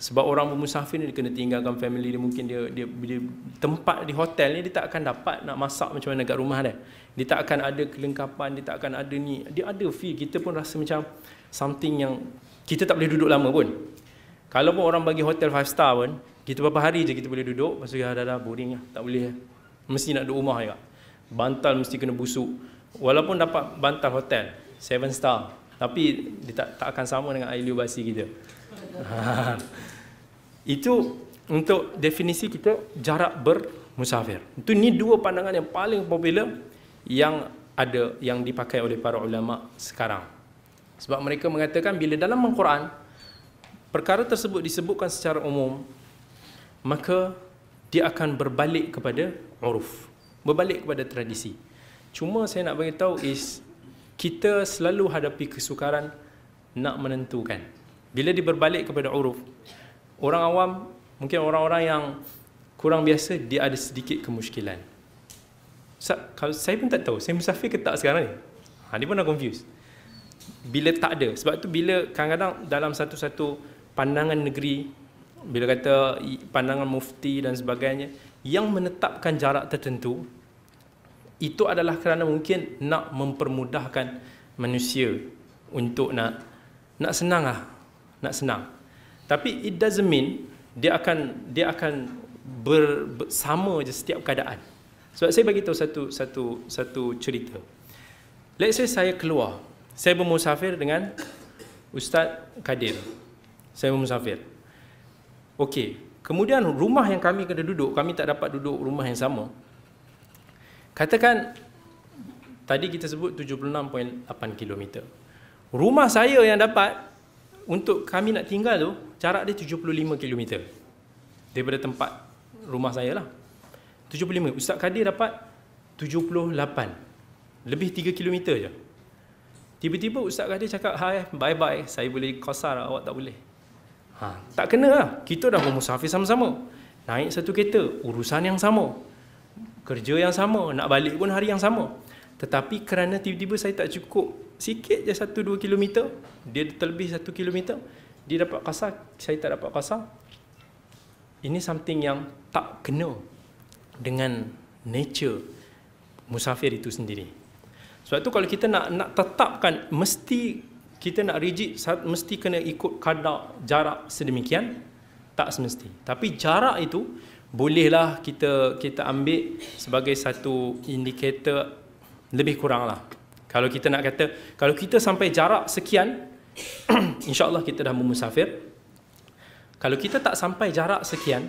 Sebab orang bermusafir ni dia kena tinggalkan family dia mungkin dia, dia, dia tempat di hotel ni dia tak akan dapat nak masak macam mana kat rumah dia. Dia tak akan ada kelengkapan, dia tak akan ada ni. Dia ada feel kita pun rasa macam something yang kita tak boleh duduk lama pun. Kalau pun orang bagi hotel 5 star pun, kita beberapa hari je kita boleh duduk, masa dah dah, dah boring lah, tak boleh. Eh. Mesti nak duduk rumah juga. Bantal mesti kena busuk. Walaupun dapat bantal hotel 7 star, tapi dia tak, tak akan sama dengan air basi kita. Itu untuk definisi kita jarak bermusafir. Itu ni dua pandangan yang paling popular yang ada yang dipakai oleh para ulama sekarang. Sebab mereka mengatakan bila dalam Al-Quran, perkara tersebut disebutkan secara umum maka dia akan berbalik kepada uruf berbalik kepada tradisi cuma saya nak bagi tahu is kita selalu hadapi kesukaran nak menentukan bila dia berbalik kepada uruf orang awam mungkin orang-orang yang kurang biasa dia ada sedikit kemusykilan kalau saya pun tak tahu saya musafir ke tak sekarang ni ha, dia pun dah confused bila tak ada sebab tu bila kadang-kadang dalam satu-satu pandangan negeri bila kata pandangan mufti dan sebagainya yang menetapkan jarak tertentu itu adalah kerana mungkin nak mempermudahkan manusia untuk nak nak senanglah, nak senang tapi it doesn't mean dia akan dia akan ber, bersama je setiap keadaan sebab saya bagi tahu satu satu satu cerita let's say saya keluar saya bermusafir dengan ustaz Kadir saya musafir. Okey, kemudian rumah yang kami kena duduk, kami tak dapat duduk rumah yang sama. Katakan tadi kita sebut 76.8 km. Rumah saya yang dapat untuk kami nak tinggal tu jarak dia 75 km. Daripada tempat rumah saya lah. 75. Ustaz Kadir dapat 78. Lebih 3 km je. Tiba-tiba Ustaz Kadir cakap, hai, bye-bye, saya boleh kosar, awak tak boleh. Ha, tak kena lah. Kita dah bermusafir sama-sama. Naik satu kereta, urusan yang sama. Kerja yang sama, nak balik pun hari yang sama. Tetapi kerana tiba-tiba saya tak cukup sikit je satu dua kilometer, dia terlebih satu kilometer, dia dapat kasar, saya tak dapat kasar. Ini something yang tak kena dengan nature musafir itu sendiri. Sebab tu kalau kita nak nak tetapkan mesti kita nak rigid mesti kena ikut kadar jarak sedemikian tak semesti tapi jarak itu bolehlah kita kita ambil sebagai satu indikator lebih kuranglah kalau kita nak kata kalau kita sampai jarak sekian insyaallah kita dah bermusafir kalau kita tak sampai jarak sekian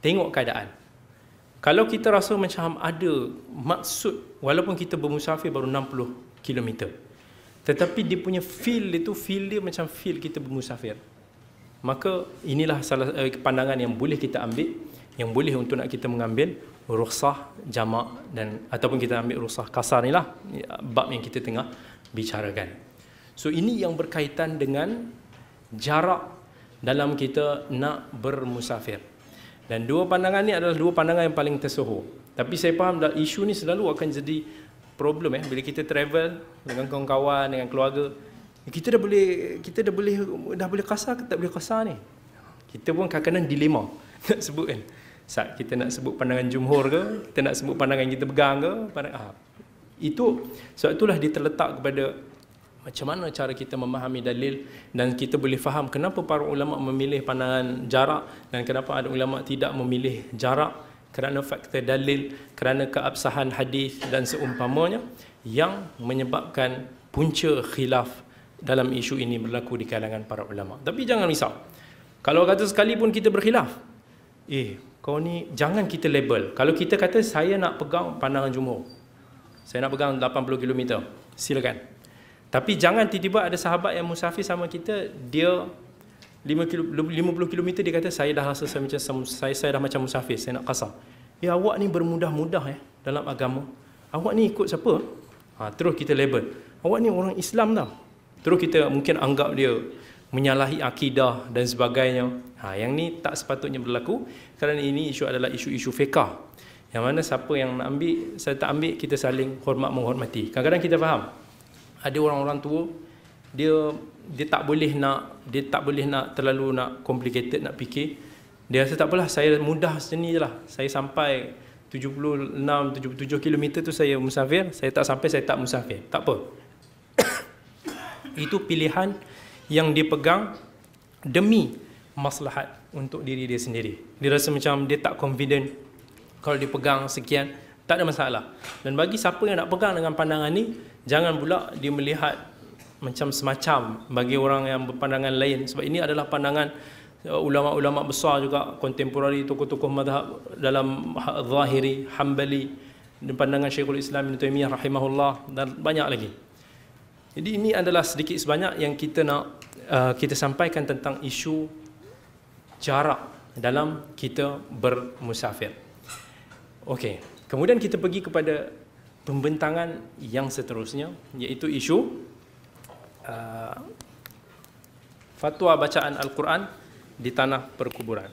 tengok keadaan kalau kita rasa macam ada maksud walaupun kita bermusafir baru 60 kilometer tetapi dia punya feel itu feel dia macam feel kita bermusafir. Maka inilah salah eh, pandangan yang boleh kita ambil, yang boleh untuk nak kita mengambil rukhsah jamak dan ataupun kita ambil rukhsah kasar inilah bab yang kita tengah bicarakan. So ini yang berkaitan dengan jarak dalam kita nak bermusafir. Dan dua pandangan ni adalah dua pandangan yang paling tersohor. Tapi saya faham dah isu ni selalu akan jadi problem eh bila kita travel dengan kawan-kawan dengan keluarga kita dah boleh kita dah boleh dah boleh kasar ke tak boleh kasar ni kita pun kadang-kadang dilema nak sebut kan saat kita nak sebut pandangan jumhur ke kita nak sebut pandangan kita pegang ke pandangan, ah. itu sebab itulah dia terletak kepada macam mana cara kita memahami dalil dan kita boleh faham kenapa para ulama memilih pandangan jarak dan kenapa ada ulama tidak memilih jarak kerana faktor dalil, kerana keabsahan hadis dan seumpamanya yang menyebabkan punca khilaf dalam isu ini berlaku di kalangan para ulama. Tapi jangan risau. Kalau kata sekalipun kita berkhilaf, eh kau ni jangan kita label. Kalau kita kata saya nak pegang pandangan jumhur. Saya nak pegang 80 km. Silakan. Tapi jangan tiba-tiba ada sahabat yang musafir sama kita, dia 50 km dia kata saya dah rasa saya macam saya saya dah macam musafir saya nak qasar. Ya eh, awak ni bermudah-mudah ya dalam agama. Awak ni ikut siapa? Ha, terus kita label. Awak ni orang Islam tau. Terus kita mungkin anggap dia menyalahi akidah dan sebagainya. Ha, yang ni tak sepatutnya berlaku kerana ini isu adalah isu-isu fiqah. Yang mana siapa yang nak ambil, saya tak ambil, kita saling hormat menghormati. Kadang-kadang kita faham. Ada orang-orang tua, dia dia tak boleh nak dia tak boleh nak terlalu nak complicated nak fikir dia rasa tak apalah saya mudah sini lah saya sampai 76 77 km tu saya musafir saya tak sampai saya tak musafir tak apa itu pilihan yang dia pegang demi maslahat untuk diri dia sendiri dia rasa macam dia tak confident kalau dia pegang sekian tak ada masalah dan bagi siapa yang nak pegang dengan pandangan ni jangan pula dia melihat macam semacam bagi orang yang berpandangan lain sebab ini adalah pandangan uh, ulama-ulama besar juga kontemporari tokoh-tokoh madhab dalam ha, zahiri hambali dan pandangan Syekhul Islam Ibn Taymiyyah rahimahullah dan banyak lagi jadi ini adalah sedikit sebanyak yang kita nak uh, kita sampaikan tentang isu jarak dalam kita bermusafir Okey, kemudian kita pergi kepada pembentangan yang seterusnya iaitu isu uh, fatwa bacaan Al-Quran di tanah perkuburan.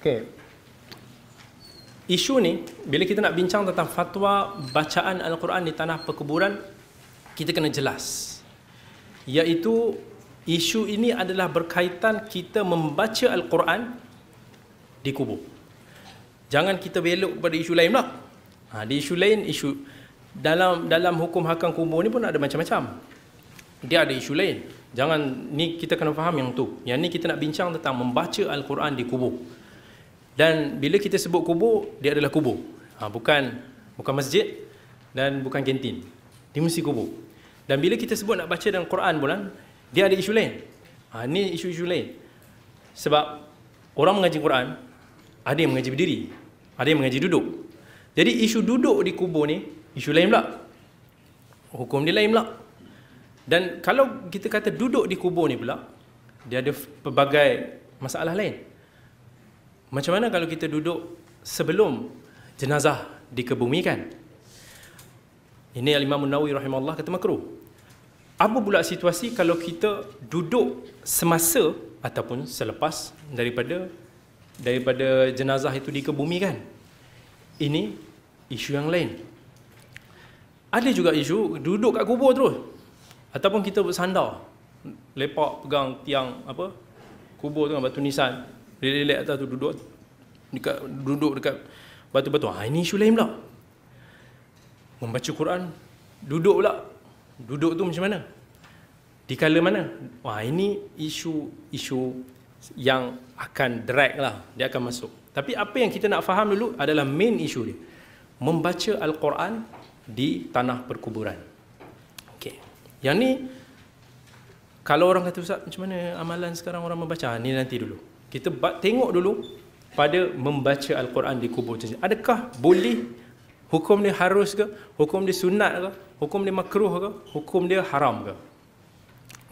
Okay, Isu ni bila kita nak bincang tentang fatwa bacaan Al-Quran di tanah perkuburan kita kena jelas. Iaitu isu ini adalah berkaitan kita membaca Al-Quran di kubur. Jangan kita belok pada isu lain pula. Ha, di isu lain, isu dalam dalam hukum hakam kubur ni pun ada macam-macam. Dia ada isu lain. Jangan ni kita kena faham yang tu. Yang ni kita nak bincang tentang membaca Al-Quran di kubur. Dan bila kita sebut kubur, dia adalah kubur. Ha, bukan bukan masjid dan bukan kantin. Dia mesti kubur. Dan bila kita sebut nak baca dalam Quran pun, dia ada isu lain. Ha, ini isu-isu lain. Sebab orang mengaji Quran, ada yang mengaji berdiri, ada yang mengaji duduk. Jadi isu duduk di kubur ni, isu lain pula. Hukum dia lain pula. Dan kalau kita kata duduk di kubur ni pula, dia ada pelbagai masalah lain. Macam mana kalau kita duduk sebelum jenazah dikebumikan? Ini Al-Imam Nawawi rahimahullah kata makruh apa pula situasi kalau kita duduk semasa ataupun selepas daripada daripada jenazah itu dikebumikan? Ini isu yang lain. Ada juga isu duduk kat kubur terus. Ataupun kita bersandar, lepak pegang tiang apa? Kubur tu dengan batu nisan, relax atas tu duduk dekat duduk dekat batu-batu. Ha, ini isu lain pula. Membaca Quran, duduk pula duduk tu macam mana di kala mana wah ini isu-isu yang akan drag lah dia akan masuk tapi apa yang kita nak faham dulu adalah main isu dia membaca al-Quran di tanah perkuburan Okay, yang ni kalau orang kata ustaz macam mana amalan sekarang orang membaca ah, ni nanti dulu kita tengok dulu pada membaca al-Quran di kubur adakah boleh Hukum ni harus ke? Hukum ni sunat ke? Hukum ni makruh ke? Hukum dia haram ke?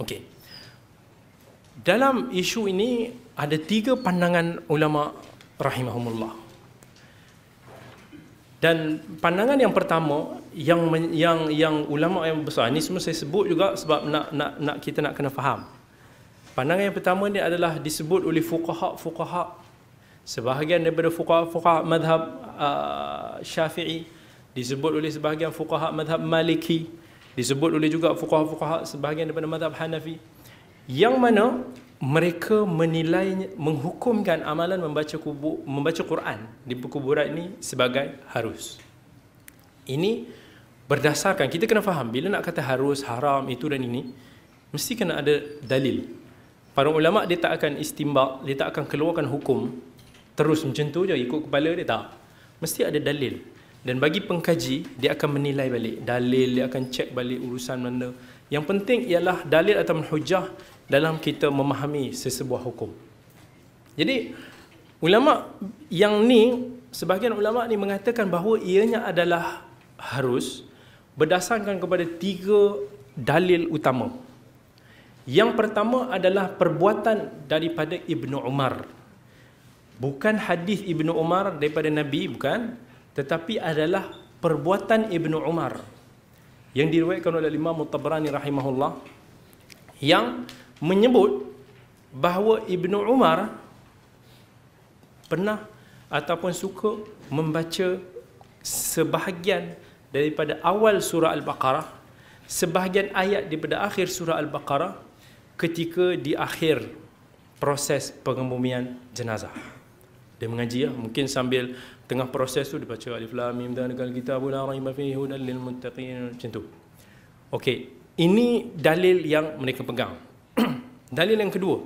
Okey. Dalam isu ini ada tiga pandangan ulama rahimahumullah. Dan pandangan yang pertama yang yang yang ulama yang besar ini semua saya sebut juga sebab nak nak nak kita nak kena faham. Pandangan yang pertama ni adalah disebut oleh fuqaha-fuqaha sebahagian daripada fuqaha-fuqaha madhab uh, syafi'i disebut oleh sebahagian fuqaha madhab maliki disebut oleh juga fuqaha-fuqaha sebahagian daripada madhab hanafi yang mana mereka menilai menghukumkan amalan membaca kubu membaca Quran di perkuburan ini sebagai harus ini berdasarkan kita kena faham bila nak kata harus haram itu dan ini mesti kena ada dalil para ulama dia tak akan istimbak dia tak akan keluarkan hukum terus macam tu je ikut kepala dia tak mesti ada dalil dan bagi pengkaji dia akan menilai balik dalil dia akan cek balik urusan mana yang penting ialah dalil atau hujah dalam kita memahami sesebuah hukum jadi ulama yang ni sebahagian ulama ni mengatakan bahawa ianya adalah harus berdasarkan kepada tiga dalil utama yang pertama adalah perbuatan daripada Ibnu Umar bukan hadis Ibnu Umar daripada Nabi bukan tetapi adalah perbuatan Ibnu Umar yang diriwayatkan oleh Imam Mutabarani rahimahullah yang menyebut bahawa Ibnu Umar pernah ataupun suka membaca sebahagian daripada awal surah Al-Baqarah sebahagian ayat daripada akhir surah Al-Baqarah ketika di akhir proses pengebumian jenazah dia mengaji lah. mungkin sambil tengah proses tu dia baca alif lam mim dan dengan kitabul arim fi hudal lil muttaqin macam tu okey ini dalil yang mereka pegang dalil yang kedua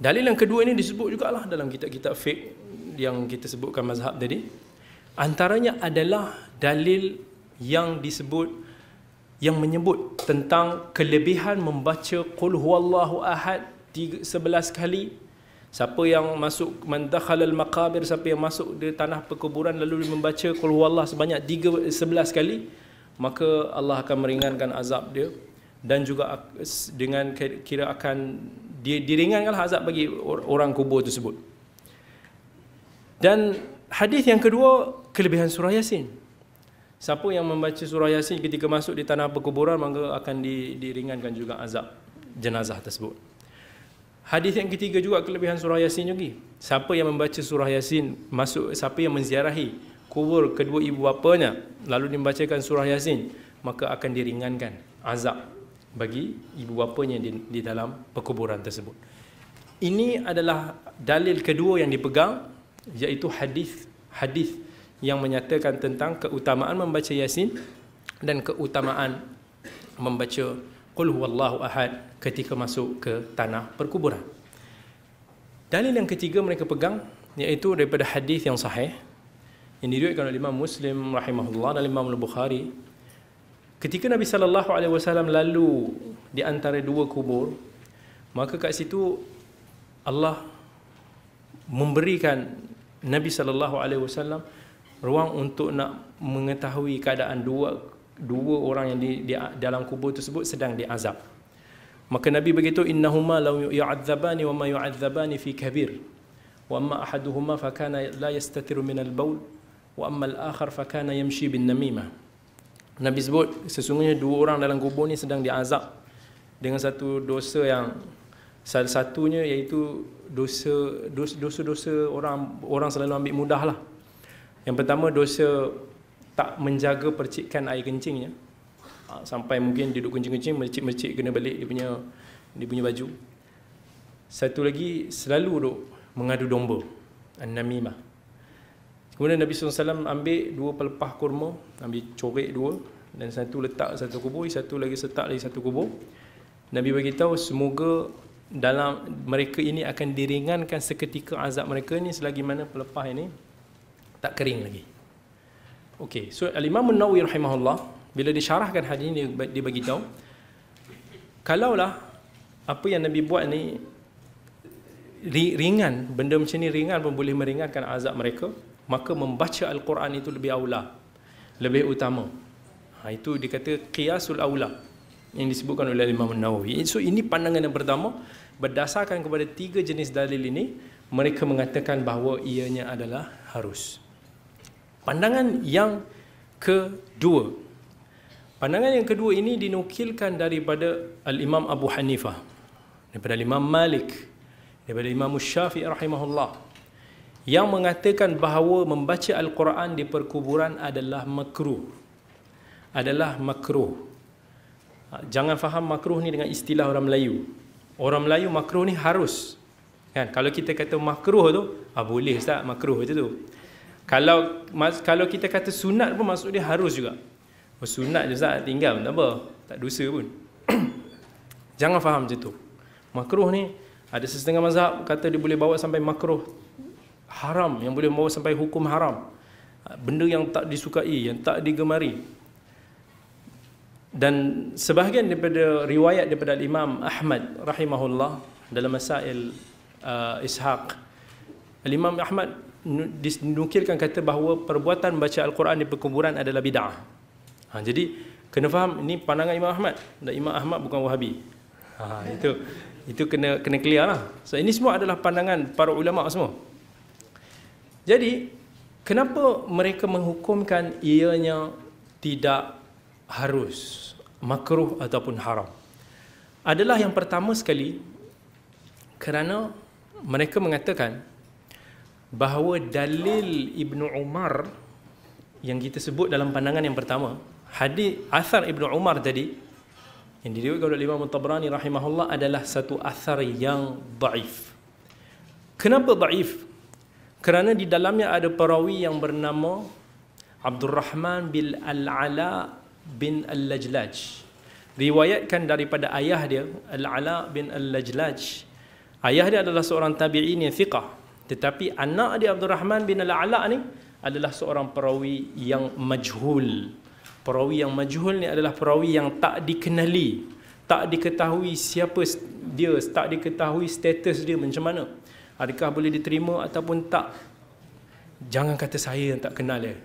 dalil yang kedua ini disebut jugalah dalam kitab-kitab fiqh yang kita sebutkan mazhab tadi antaranya adalah dalil yang disebut yang menyebut tentang kelebihan membaca qul huwallahu ahad 11 kali Siapa yang masuk mandakhal al maqabir siapa yang masuk di tanah perkuburan lalu membaca qul huwallah sebanyak 3 11 kali maka Allah akan meringankan azab dia dan juga dengan kira akan dia diringankanlah azab bagi orang kubur tersebut. Dan hadis yang kedua kelebihan surah yasin. Siapa yang membaca surah yasin ketika masuk di tanah perkuburan maka akan diringankan juga azab jenazah tersebut. Hadis yang ketiga juga kelebihan surah Yasin juga. Siapa yang membaca surah Yasin masuk siapa yang menziarahi kubur kedua ibu bapanya lalu dibacakan surah Yasin maka akan diringankan azab bagi ibu bapanya di, di dalam perkuburan tersebut. Ini adalah dalil kedua yang dipegang iaitu hadis hadis yang menyatakan tentang keutamaan membaca Yasin dan keutamaan membaca qul huwallahu ahad ketika masuk ke tanah perkuburan. Dalil yang ketiga mereka pegang iaitu daripada hadis yang sahih yang diriwayatkan oleh Imam Muslim rahimahullah dan Imam Al-Bukhari ketika Nabi sallallahu alaihi wasallam lalu di antara dua kubur maka kat situ Allah memberikan Nabi sallallahu alaihi wasallam ruang untuk nak mengetahui keadaan dua dua orang yang di, di dalam kubur tersebut sedang diazab. Maka Nabi begitu innahuma law yu'adzabani wa ma yu'adzabani fi kabir. Wa amma ahaduhuma fa kana la yastatiru min al-bawl wa amma al-akhar fa kana yamshi bin namimah. Nabi sebut sesungguhnya dua orang dalam kubur ni sedang diazab dengan satu dosa yang salah satunya iaitu dosa dosa-dosa orang orang selalu ambil mudahlah. Yang pertama dosa tak menjaga percikan air kencingnya ah, sampai mungkin duduk kencing-kencing mercik-mercik kena balik dia punya dia punya baju satu lagi selalu duduk mengadu domba an kemudian Nabi SAW ambil dua pelepah kurma ambil corek dua dan satu letak satu kubur satu lagi letak lagi satu kubur Nabi beritahu semoga dalam mereka ini akan diringankan seketika azab mereka ini selagi mana pelepah ini tak kering lagi Okey, so Al-Imam An-Nawawi rahimahullah bila disyarahkan hadis ini dia, dia bagi tahu kalaulah apa yang Nabi buat ni ringan benda macam ni ringan pun boleh meringankan azab mereka maka membaca al-Quran itu lebih aula lebih utama ha, itu dikata qiyasul aula yang disebutkan oleh Imam Nawawi so ini pandangan yang pertama berdasarkan kepada tiga jenis dalil ini mereka mengatakan bahawa ianya adalah harus Pandangan yang kedua. Pandangan yang kedua ini dinukilkan daripada Al-Imam Abu Hanifah. Daripada Imam Malik. Daripada Imam Syafi'i rahimahullah. Yang mengatakan bahawa membaca Al-Quran di perkuburan adalah makruh. Adalah makruh. Ha, jangan faham makruh ni dengan istilah orang Melayu. Orang Melayu makruh ni harus. Kan? Kalau kita kata makruh tu, ah, boleh tak makruh macam tu. Kalau kalau kita kata sunat pun maksud dia harus juga. Oh, sunat je Ustaz tinggal tak apa. Tak dosa pun. Jangan faham macam tu. Makruh ni ada setengah mazhab kata dia boleh bawa sampai makruh haram yang boleh bawa sampai hukum haram. Benda yang tak disukai, yang tak digemari. Dan sebahagian daripada riwayat daripada Imam Ahmad rahimahullah dalam masail uh, Ishaq Al Imam Ahmad dinukilkan kata bahawa perbuatan baca Al-Quran di perkuburan adalah bid'ah. Ha, jadi kena faham ini pandangan Imam Ahmad. Dan Imam Ahmad bukan Wahabi. Ha, itu itu kena kena clear lah. So ini semua adalah pandangan para ulama semua. Jadi kenapa mereka menghukumkan ianya tidak harus makruh ataupun haram? Adalah yang pertama sekali kerana mereka mengatakan bahawa dalil Ibn Umar yang kita sebut dalam pandangan yang pertama hadis asar Ibn Umar tadi yang diriwayatkan oleh Imam Tabrani rahimahullah adalah satu asar yang daif. Kenapa daif? Kerana di dalamnya ada perawi yang bernama Abdul Rahman bin Al-Ala bin Al-Lajlaj. Riwayatkan daripada ayah dia, Al-Ala bin Al-Lajlaj. Ayah dia adalah seorang tabi'in yang thiqah. Tetapi anak dia Abdul Rahman bin Al-A'la ni adalah seorang perawi yang majhul. Perawi yang majhul ni adalah perawi yang tak dikenali. Tak diketahui siapa dia, tak diketahui status dia macam mana. Adakah boleh diterima ataupun tak? Jangan kata saya yang tak kenal dia.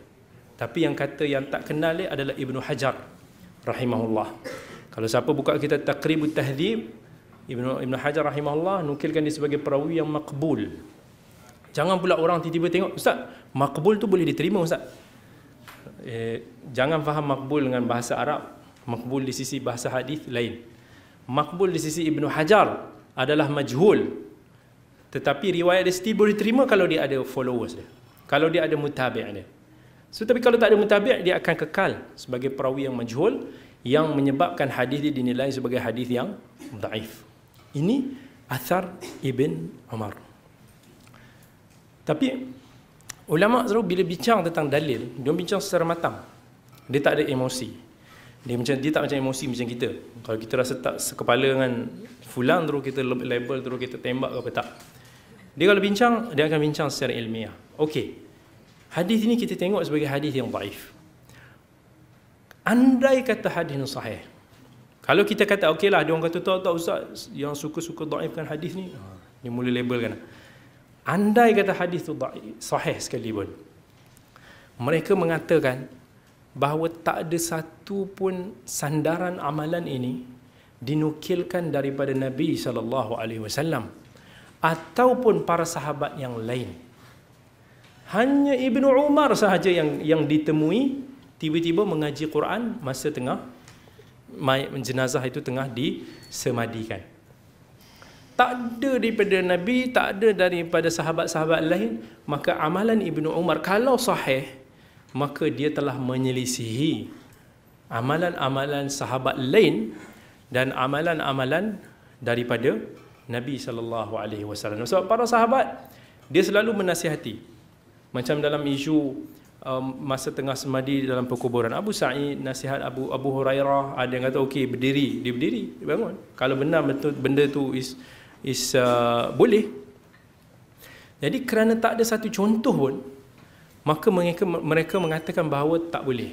Tapi yang kata yang tak kenal dia adalah Ibnu Hajar rahimahullah. Kalau siapa buka kita Taqribut Tahdhib, Ibnu Ibnu Hajar rahimahullah nukilkan dia sebagai perawi yang maqbul. Jangan pula orang tiba-tiba tengok, Ustaz, makbul tu boleh diterima Ustaz. Eh, jangan faham makbul dengan bahasa Arab. Makbul di sisi bahasa hadis lain. Makbul di sisi Ibn Hajar adalah majhul. Tetapi riwayat dia mesti boleh terima kalau dia ada followers dia. Kalau dia ada mutabik dia. So, tapi kalau tak ada mutabik, dia akan kekal sebagai perawi yang majhul yang menyebabkan hadis dia dinilai sebagai hadis yang daif. Ini asar Ibn Umar. Tapi ulama selalu bila bincang tentang dalil, dia bincang secara matang. Dia tak ada emosi. Dia macam dia tak macam emosi macam kita. Kalau kita rasa tak sekepala dengan fulan terus kita label terus kita tembak ke apa tak. Dia kalau bincang, dia akan bincang secara ilmiah. Okey. Hadis ini kita tengok sebagai hadis yang daif. Andai kata hadis ini sahih. Kalau kita kata okeylah dia orang kata tak tak ustaz yang suka-suka daifkan hadis ni, ah, dia mula labelkan. Ha. Andai kata hadis itu sahih sekali pun. Mereka mengatakan bahawa tak ada satu pun sandaran amalan ini dinukilkan daripada Nabi sallallahu alaihi wasallam ataupun para sahabat yang lain. Hanya Ibnu Umar sahaja yang yang ditemui tiba-tiba mengaji Quran masa tengah mayat jenazah itu tengah disemadikan tak ada daripada Nabi, tak ada daripada sahabat-sahabat lain, maka amalan Ibnu Umar kalau sahih, maka dia telah menyelisihi amalan-amalan sahabat lain dan amalan-amalan daripada Nabi sallallahu alaihi wasallam. Sebab para sahabat dia selalu menasihati macam dalam isu um, masa tengah semadi dalam perkuburan Abu Sa'id nasihat Abu Abu Hurairah ada yang kata okey berdiri dia berdiri dia bangun kalau benar betul benda tu is is uh, boleh. Jadi kerana tak ada satu contoh pun, maka mereka mereka mengatakan bahawa tak boleh.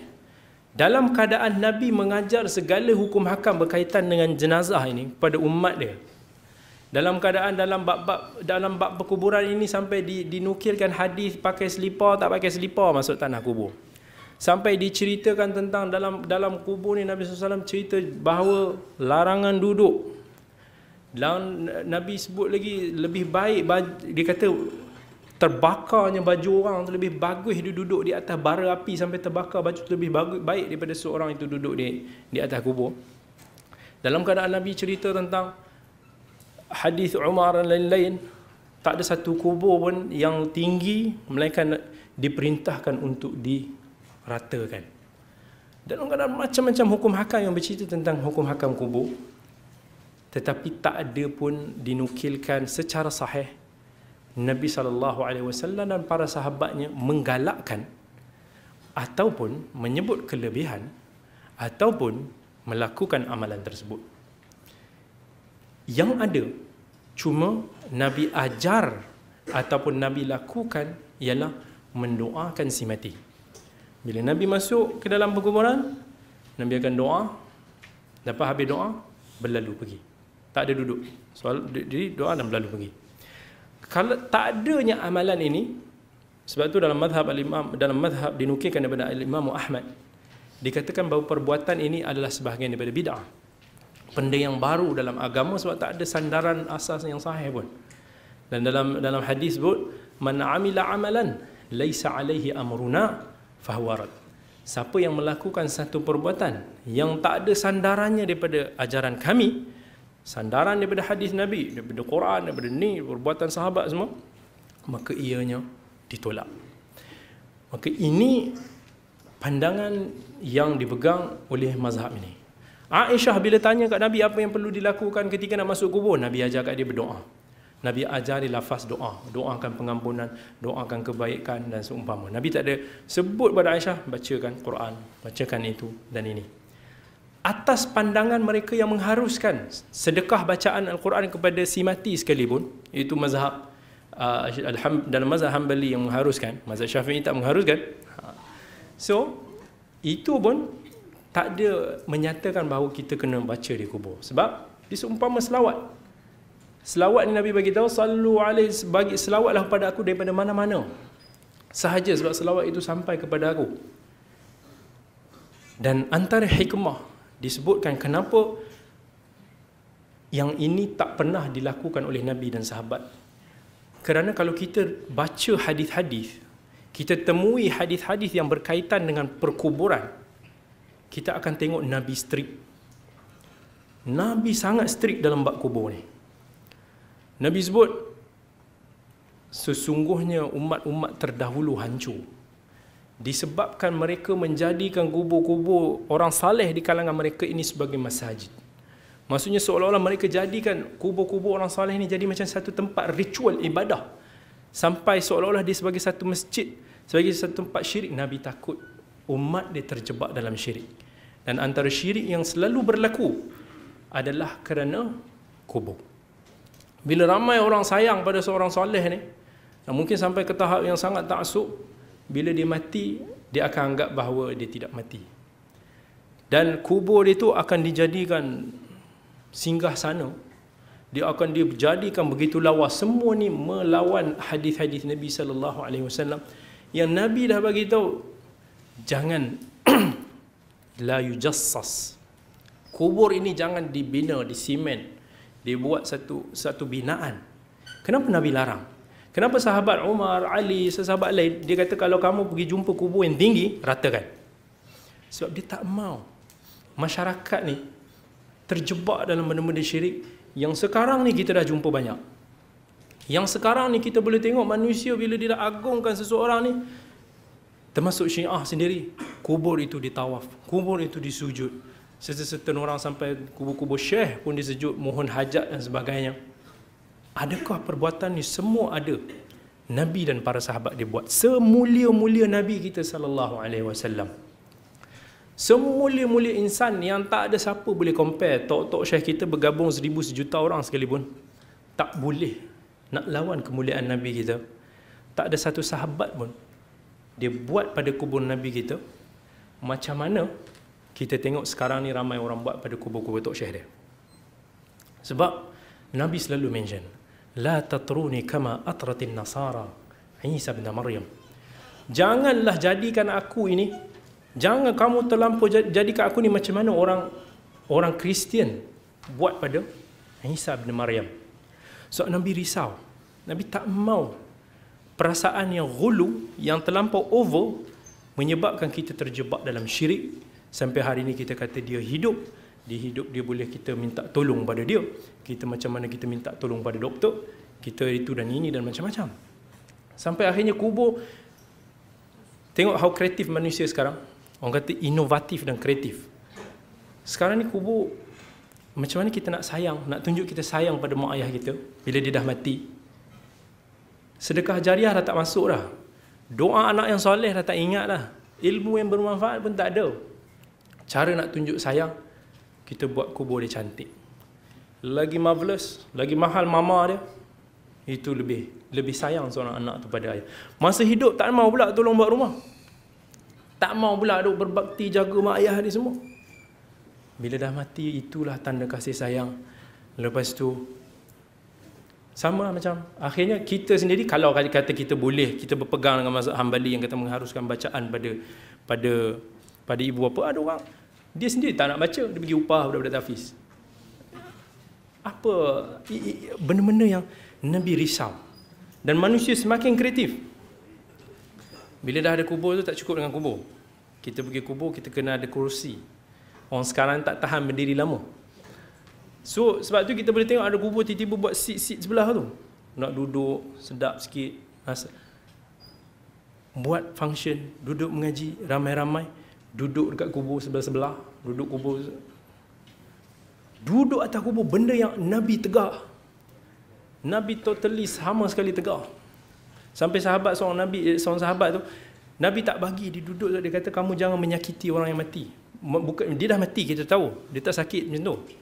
Dalam keadaan Nabi mengajar segala hukum hakam berkaitan dengan jenazah ini pada umat dia. Dalam keadaan dalam bab-bab dalam bab perkuburan ini sampai di, dinukilkan hadis pakai selipar tak pakai selipar masuk tanah kubur. Sampai diceritakan tentang dalam dalam kubur ni Nabi SAW cerita bahawa larangan duduk dan Nabi sebut lagi lebih baik dia kata terbakarnya baju orang tu lebih bagus dia duduk di atas bara api sampai terbakar baju tu lebih bagus baik daripada seorang itu duduk di di atas kubur. Dalam keadaan Nabi cerita tentang hadis Umar dan lain-lain tak ada satu kubur pun yang tinggi melainkan diperintahkan untuk diratakan. Dalam keadaan macam-macam hukum hakam yang bercerita tentang hukum hakam kubur, tetapi tak ada pun dinukilkan secara sahih Nabi sallallahu alaihi wasallam dan para sahabatnya menggalakkan ataupun menyebut kelebihan ataupun melakukan amalan tersebut. Yang ada cuma Nabi ajar ataupun Nabi lakukan ialah mendoakan si mati. Bila Nabi masuk ke dalam perkuburan, Nabi akan doa. Lepas habis doa, berlalu pergi tak ada duduk. Soal jadi doa dan berlalu pergi. Kalau tak adanya amalan ini sebab tu dalam mazhab al-Imam dalam mazhab dinukilkan daripada al-Imam Ahmad dikatakan bahawa perbuatan ini adalah sebahagian daripada bid'ah. Benda yang baru dalam agama sebab tak ada sandaran asas yang sahih pun. Dan dalam dalam hadis sebut man amila amalan laisa alaihi amruna fahuwa Siapa yang melakukan satu perbuatan yang tak ada sandarannya daripada ajaran kami, sandaran daripada hadis Nabi, daripada Quran, daripada ni, perbuatan sahabat semua, maka ianya ditolak. Maka ini pandangan yang dipegang oleh mazhab ini. Aisyah bila tanya kat Nabi apa yang perlu dilakukan ketika nak masuk kubur, Nabi ajar kat dia berdoa. Nabi ajar dia lafaz doa. Doakan pengampunan, doakan kebaikan dan seumpama. Nabi tak ada sebut pada Aisyah, bacakan Quran, bacakan itu dan ini atas pandangan mereka yang mengharuskan sedekah bacaan Al-Quran kepada si mati sekalipun iaitu mazhab uh, dalam mazhab Hanbali yang mengharuskan mazhab Syafi'i tak mengharuskan ha. so itu pun tak ada menyatakan bahawa kita kena baca di kubur sebab dia seumpama selawat selawat ni Nabi bagi tahu sallu alaihi bagi selawatlah kepada aku daripada mana-mana sahaja sebab selawat itu sampai kepada aku dan antara hikmah disebutkan kenapa yang ini tak pernah dilakukan oleh nabi dan sahabat kerana kalau kita baca hadis-hadis kita temui hadis-hadis yang berkaitan dengan perkuburan kita akan tengok nabi strict nabi sangat strict dalam bab kubur ni nabi sebut sesungguhnya umat-umat terdahulu hancur disebabkan mereka menjadikan kubur-kubur orang saleh di kalangan mereka ini sebagai masjid. Maksudnya seolah-olah mereka jadikan kubur-kubur orang saleh ini jadi macam satu tempat ritual ibadah. Sampai seolah-olah dia sebagai satu masjid, sebagai satu tempat syirik. Nabi takut umat dia terjebak dalam syirik. Dan antara syirik yang selalu berlaku adalah kerana kubur. Bila ramai orang sayang pada seorang soleh ni, mungkin sampai ke tahap yang sangat taksub, bila dia mati dia akan anggap bahawa dia tidak mati dan kubur dia itu akan dijadikan singgah sana dia akan dijadikan begitu lawa semua ni melawan hadis-hadis Nabi sallallahu alaihi wasallam yang Nabi dah bagi tahu jangan la yujassas kubur ini jangan dibina di simen dia buat satu satu binaan kenapa Nabi larang Kenapa sahabat Umar, Ali, sahabat lain, dia kata kalau kamu pergi jumpa kubur yang tinggi, ratakan. Sebab dia tak mau. Masyarakat ni terjebak dalam benda-benda syirik yang sekarang ni kita dah jumpa banyak. Yang sekarang ni kita boleh tengok manusia bila dia dah agungkan seseorang ni, termasuk syiah sendiri, kubur itu ditawaf, kubur itu disujud. serta orang sampai kubur-kubur syekh pun disujud, mohon hajat dan sebagainya. Adakah perbuatan ni semua ada Nabi dan para sahabat dia buat semulia-mulia Nabi kita sallallahu alaihi wasallam. Semulia-mulia insan yang tak ada siapa boleh compare. Tok-tok syekh kita bergabung seribu sejuta orang sekalipun tak boleh nak lawan kemuliaan Nabi kita. Tak ada satu sahabat pun dia buat pada kubur Nabi kita macam mana kita tengok sekarang ni ramai orang buat pada kubur-kubur Tok Syekh dia. Sebab Nabi selalu mention La tatruni kama atratin nasara Isa bin Maryam Janganlah jadikan aku ini Jangan kamu terlampau jadikan aku ni Macam mana orang orang Kristian Buat pada Isa bin Maryam So Nabi risau Nabi tak mau Perasaan yang gulu Yang terlampau over Menyebabkan kita terjebak dalam syirik Sampai hari ini kita kata dia hidup di hidup dia boleh kita minta tolong pada dia kita macam mana kita minta tolong pada doktor kita itu dan ini dan macam-macam sampai akhirnya kubur tengok how kreatif manusia sekarang orang kata inovatif dan kreatif sekarang ni kubur macam mana kita nak sayang nak tunjuk kita sayang pada mak ayah kita bila dia dah mati sedekah jariah dah tak masuk dah doa anak yang soleh dah tak ingat dah ilmu yang bermanfaat pun tak ada cara nak tunjuk sayang kita buat kubur dia cantik. Lagi marvelous, lagi mahal mama dia. Itu lebih lebih sayang seorang anak tu pada ayah. Masa hidup tak mau pula tolong buat rumah. Tak mau pula duk berbakti jaga mak ayah dia semua. Bila dah mati itulah tanda kasih sayang. Lepas tu sama lah macam akhirnya kita sendiri kalau kata kita boleh kita berpegang dengan mazhab Hambali yang kata mengharuskan bacaan pada pada pada ibu bapa ada orang dia sendiri tak nak baca, dia pergi upah budak-budak tafiz. Apa benda-benda yang Nabi risau. Dan manusia semakin kreatif. Bila dah ada kubur tu tak cukup dengan kubur. Kita pergi kubur kita kena ada kursi. Orang sekarang tak tahan berdiri lama. So sebab tu kita boleh tengok ada kubur tiba-tiba buat seat-seat sebelah tu. Nak duduk sedap sikit. Buat function, duduk mengaji ramai-ramai duduk dekat kubur sebelah-sebelah, duduk kubur duduk atas kubur benda yang nabi tegak. Nabi totally sama sekali tegak. Sampai sahabat seorang nabi eh, seorang sahabat tu nabi tak bagi dia duduk dia kata kamu jangan menyakiti orang yang mati. Bukan dia dah mati kita tahu. Dia tak sakit macam tu.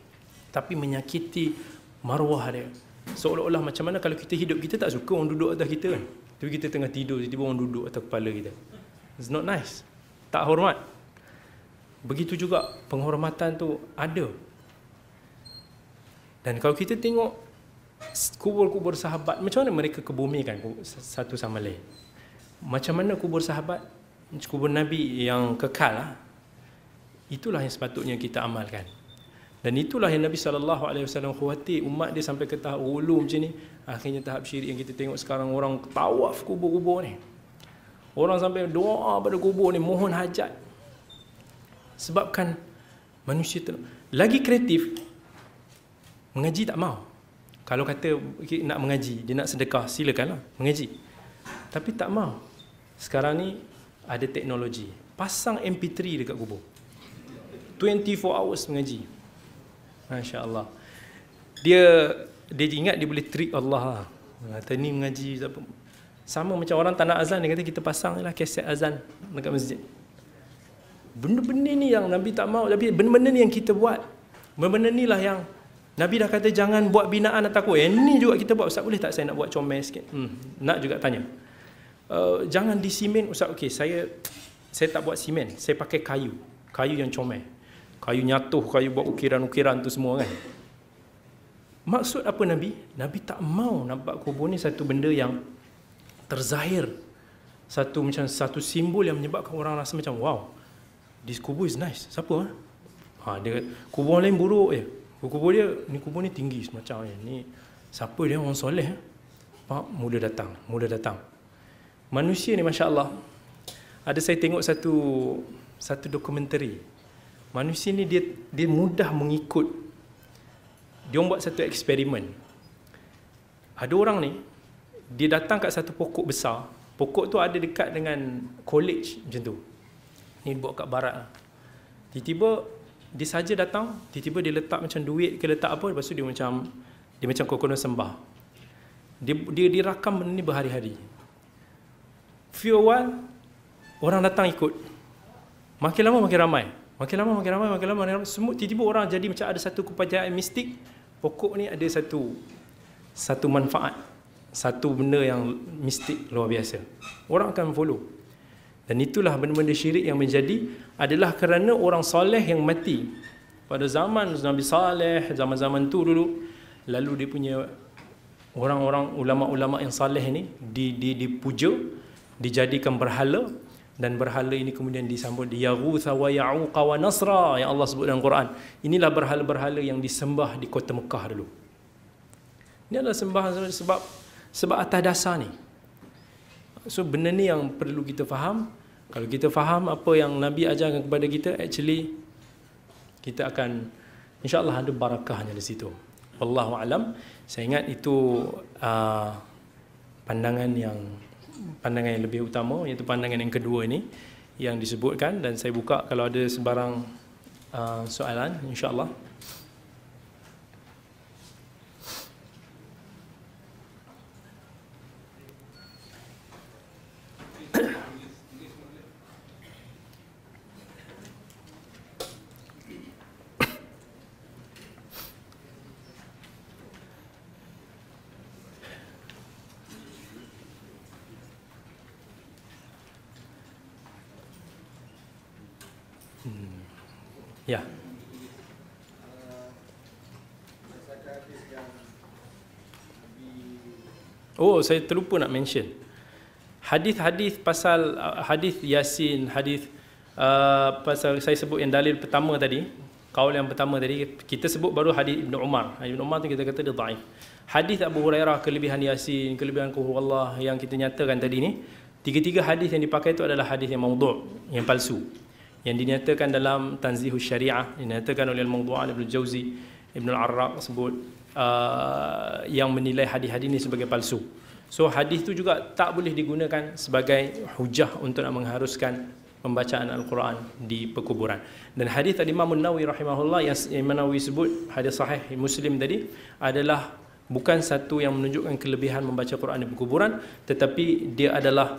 Tapi menyakiti maruah dia. Seolah-olah macam mana kalau kita hidup kita tak suka orang duduk atas kita kan. Tapi kita tengah tidur tiba-tiba orang duduk atas kepala kita. It's not nice. Tak hormat. Begitu juga penghormatan tu ada. Dan kalau kita tengok kubur-kubur sahabat, macam mana mereka kebumikan satu sama lain? Macam mana kubur sahabat, kubur Nabi yang kekal, ah? itulah yang sepatutnya kita amalkan. Dan itulah yang Nabi SAW khawatir umat dia sampai ke tahap ulu macam ni. Akhirnya tahap syirik yang kita tengok sekarang orang tawaf kubur-kubur ni. Orang sampai doa pada kubur ni, mohon hajat sebabkan manusia ter... lagi kreatif mengaji tak mau kalau kata nak mengaji dia nak sedekah silakanlah mengaji tapi tak mau sekarang ni ada teknologi pasang MP3 dekat kubur 24 hours mengaji Masya Allah dia dia ingat dia boleh trick Allah lah. kata ni mengaji sama macam orang tak nak azan dia kata kita pasang lah kaset azan dekat masjid Benda-benda ni yang Nabi tak mau Tapi benda-benda ni yang kita buat Benda-benda ni lah yang Nabi dah kata jangan buat binaan atau takut Yang eh, ni juga kita buat Ustaz boleh tak saya nak buat comel sikit hmm, Nak juga tanya uh, Jangan disimen Ustaz Okey saya saya tak buat simen Saya pakai kayu Kayu yang comel Kayu nyatuh Kayu buat ukiran-ukiran tu semua kan Maksud apa Nabi? Nabi tak mau nampak kubur ni satu benda yang terzahir. Satu macam satu simbol yang menyebabkan orang rasa macam wow this kubur is nice. Siapa? Eh? Ha, dia kata, kubur lain buruk je. Eh. Kubur dia, ni kubur ni tinggi semacam ni. Eh. Ni siapa dia orang soleh? Eh. Pak, mula datang. Mula datang. Manusia ni, Masya Allah. Ada saya tengok satu satu dokumentari. Manusia ni dia dia mudah mengikut. Dia buat satu eksperimen. Ada orang ni, dia datang kat satu pokok besar. Pokok tu ada dekat dengan college macam tu ni buat kat barat lah. Tiba-tiba dia saja datang, tiba-tiba dia letak macam duit ke letak apa, lepas tu dia macam dia macam kokono sembah. Dia dia dirakam benda ni berhari-hari. Few one orang datang ikut. Makin lama makin ramai. Makin lama makin ramai, makin lama makin ramai. Semua tiba-tiba orang jadi macam ada satu kepercayaan mistik. Pokok ni ada satu satu manfaat. Satu benda yang mistik luar biasa. Orang akan follow. Dan itulah benda-benda syirik yang menjadi adalah kerana orang soleh yang mati. Pada zaman Nabi Saleh, zaman-zaman tu dulu, lalu dia punya orang-orang ulama-ulama yang soleh ini di, di, dipuja, dijadikan berhala dan berhala ini kemudian disambut di Yaghutha wa Ya'uqa wa Nasra yang Allah sebut dalam Quran. Inilah berhala-berhala yang disembah di kota Mekah dulu. Ini adalah sembah sebab sebab atas dasar ni. So benda ni yang perlu kita faham. Kalau kita faham apa yang Nabi ajarkan kepada kita, actually kita akan insya-Allah ada barakahnya di situ. Wallahu alam. Saya ingat itu uh, pandangan yang pandangan yang lebih utama iaitu pandangan yang kedua ini yang disebutkan dan saya buka kalau ada sebarang uh, soalan insya-Allah. Oh, saya terlupa nak mention. Hadis-hadis pasal uh, hadis Yasin, hadis uh, pasal saya sebut yang dalil pertama tadi, kaul yang pertama tadi kita sebut baru hadis Ibnu Umar. Ibnu Umar tu kita kata dia dhaif. Hadis Abu Hurairah kelebihan Yasin, kelebihan kuhu Allah yang kita nyatakan tadi ni, tiga-tiga hadis yang dipakai itu adalah hadis yang maudhu', yang palsu. Yang dinyatakan dalam Tanzihus Syariah, dinyatakan oleh Al-Mawdu'an Ibnu Jauzi, Ibnu Al-Arraq sebut uh, yang menilai hadis-hadis ini sebagai palsu. So hadis itu juga tak boleh digunakan sebagai hujah untuk nak mengharuskan pembacaan Al-Quran di perkuburan. Dan hadis tadi Imam Nawawi rahimahullah yang Imam Nawawi sebut hadis sahih Muslim tadi adalah bukan satu yang menunjukkan kelebihan membaca Quran di perkuburan tetapi dia adalah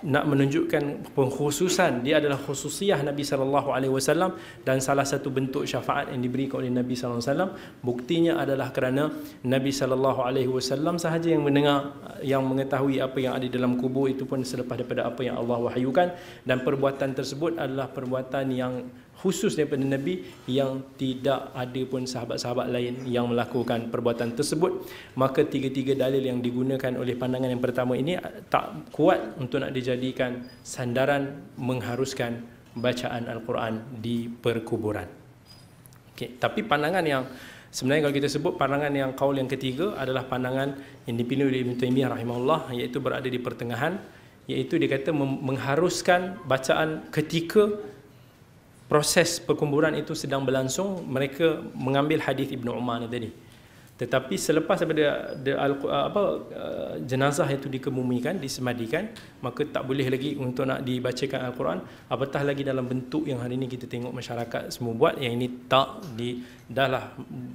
nak menunjukkan pengkhususan dia adalah khususiah Nabi sallallahu alaihi wasallam dan salah satu bentuk syafaat yang diberikan oleh Nabi sallallahu alaihi wasallam buktinya adalah kerana Nabi sallallahu alaihi wasallam sahaja yang mendengar yang mengetahui apa yang ada dalam kubur itu pun selepas daripada apa yang Allah wahyukan dan perbuatan tersebut adalah perbuatan yang khusus daripada Nabi yang tidak ada pun sahabat-sahabat lain yang melakukan perbuatan tersebut maka tiga-tiga dalil yang digunakan oleh pandangan yang pertama ini tak kuat untuk nak dijadikan sandaran mengharuskan bacaan Al-Quran di perkuburan okay. tapi pandangan yang sebenarnya kalau kita sebut pandangan yang kaul yang ketiga adalah pandangan yang dipilih oleh Ibn Taymiyyah rahimahullah iaitu berada di pertengahan iaitu dia kata mengharuskan bacaan ketika proses perkuburan itu sedang berlangsung mereka mengambil hadis Ibnu Umar tadi tetapi selepas daripada the, the, uh, apa uh, jenazah itu dikemumikan disemadikan maka tak boleh lagi untuk nak dibacakan al-Quran apatah lagi dalam bentuk yang hari ini kita tengok masyarakat semua buat yang ini tak di dalam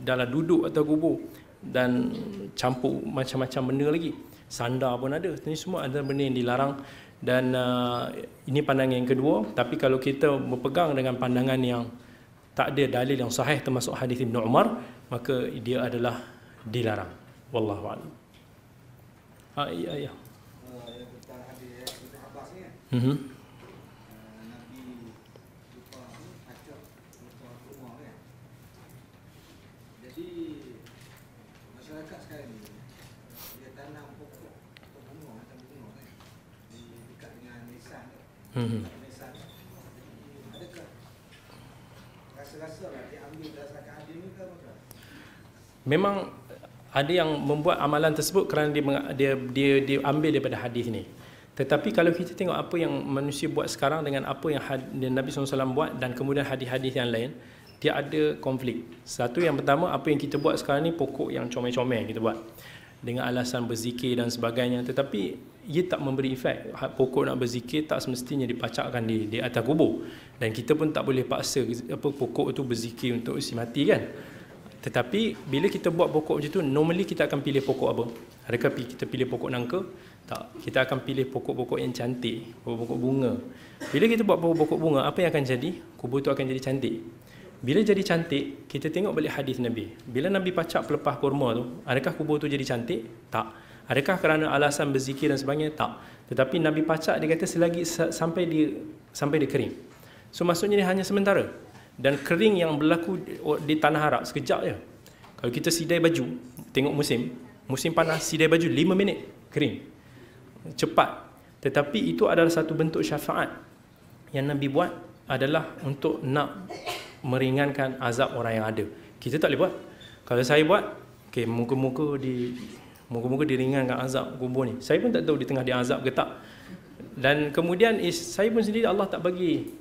dalam duduk atau kubur dan campur macam-macam benda lagi sandar pun ada ini semua adalah benda yang dilarang dan uh, ini pandangan yang kedua tapi kalau kita berpegang dengan pandangan yang tak ada dalil yang sahih termasuk hadis Ibn Umar maka dia adalah dilarang wallahu alam ah, ya ya uh, ya tentang hadis eh, Ibn Abbas ni ya. mm -hmm. Hmm. Memang ada yang membuat amalan tersebut kerana dia dia dia diambil daripada hadis ni. Tetapi kalau kita tengok apa yang manusia buat sekarang dengan apa yang had Nabi SAW buat dan kemudian hadis-hadis yang lain, dia ada konflik. Satu yang pertama, apa yang kita buat sekarang ni pokok yang comel-comel kita buat. Dengan alasan berzikir dan sebagainya. Tetapi ia tak memberi efek ha, pokok nak berzikir tak semestinya dipacakkan di, di atas kubur dan kita pun tak boleh paksa apa pokok tu berzikir untuk isi mati kan tetapi bila kita buat pokok macam tu normally kita akan pilih pokok apa adakah kita pilih pokok nangka tak kita akan pilih pokok-pokok yang cantik pokok-pokok bunga bila kita buat pokok-pokok bunga apa yang akan jadi kubur tu akan jadi cantik bila jadi cantik kita tengok balik hadis Nabi bila Nabi pacak pelepah kurma tu adakah kubur tu jadi cantik tak Adakah kerana alasan berzikir dan sebagainya? Tak. Tetapi Nabi pacak dia kata selagi sampai di sampai dia kering. So maksudnya dia hanya sementara. Dan kering yang berlaku di tanah Arab sekejap je. Kalau kita sidai baju, tengok musim, musim panas sidai baju 5 minit kering. Cepat. Tetapi itu adalah satu bentuk syafaat yang Nabi buat adalah untuk nak meringankan azab orang yang ada. Kita tak boleh buat. Kalau saya buat, okay, muka-muka di Moga-moga diringankan azab kubur ni. Saya pun tak tahu di tengah dia azab ke tak. Dan kemudian is, saya pun sendiri Allah tak bagi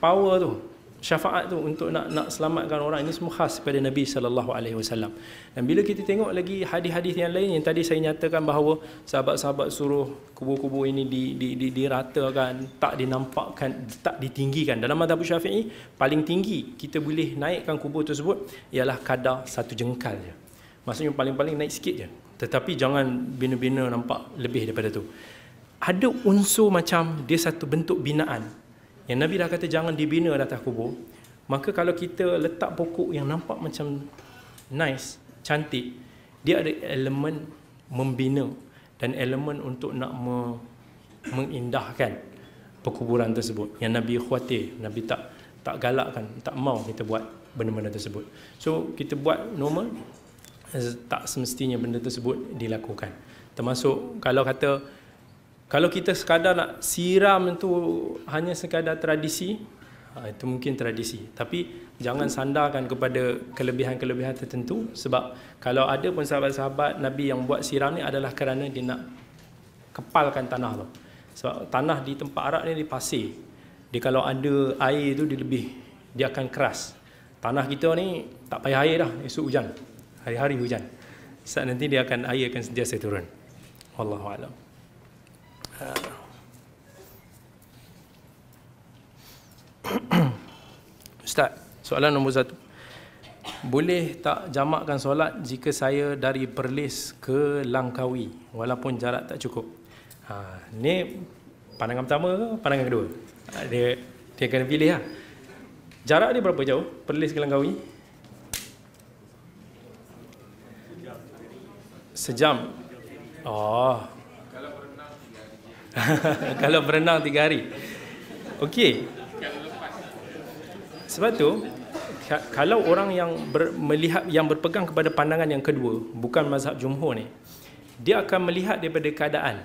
power tu, syafaat tu untuk nak nak selamatkan orang ini semua khas kepada Nabi sallallahu alaihi wasallam. Dan bila kita tengok lagi hadis-hadis yang lain yang tadi saya nyatakan bahawa sahabat-sahabat suruh kubur-kubur ini di di di diratakan, tak dinampakkan, tak ditinggikan. Dalam mazhab Syafi'i paling tinggi kita boleh naikkan kubur tersebut ialah kadar satu jengkal je. Maksudnya paling-paling naik sikit je tetapi jangan bina-bina nampak lebih daripada tu ada unsur macam dia satu bentuk binaan yang Nabi dah kata jangan dibina di atas kubur maka kalau kita letak pokok yang nampak macam nice cantik dia ada elemen membina dan elemen untuk nak me- mengindahkan perkuburan tersebut yang Nabi khuatir Nabi tak tak galakkan tak mau kita buat benda-benda tersebut so kita buat normal tak semestinya benda tersebut dilakukan. Termasuk kalau kata kalau kita sekadar nak siram itu hanya sekadar tradisi, ah, itu mungkin tradisi. Tapi jangan sandarkan kepada kelebihan-kelebihan tertentu sebab kalau ada pun sahabat-sahabat Nabi yang buat siram ni adalah kerana dia nak kepalkan tanah tu. Sebab tanah di tempat Arab ni dia pasir. Dia kalau ada air tu dia lebih dia akan keras. Tanah kita ni tak payah air dah, esok hujan hari-hari hujan. Saat nanti dia akan air akan sentiasa turun. Wallahu a'lam. Ah. Ustaz, soalan nombor satu. Boleh tak jamakkan solat jika saya dari Perlis ke Langkawi walaupun jarak tak cukup? Ha, ni pandangan pertama pandangan kedua? Ha, dia dia kena pilih lah. Jarak dia berapa jauh? Perlis ke Langkawi? Sejam. Oh. Kalau berenang tiga hari. Okey. Sebab tu kalau orang yang ber, melihat yang berpegang kepada pandangan yang kedua bukan mazhab jumhur ni dia akan melihat daripada keadaan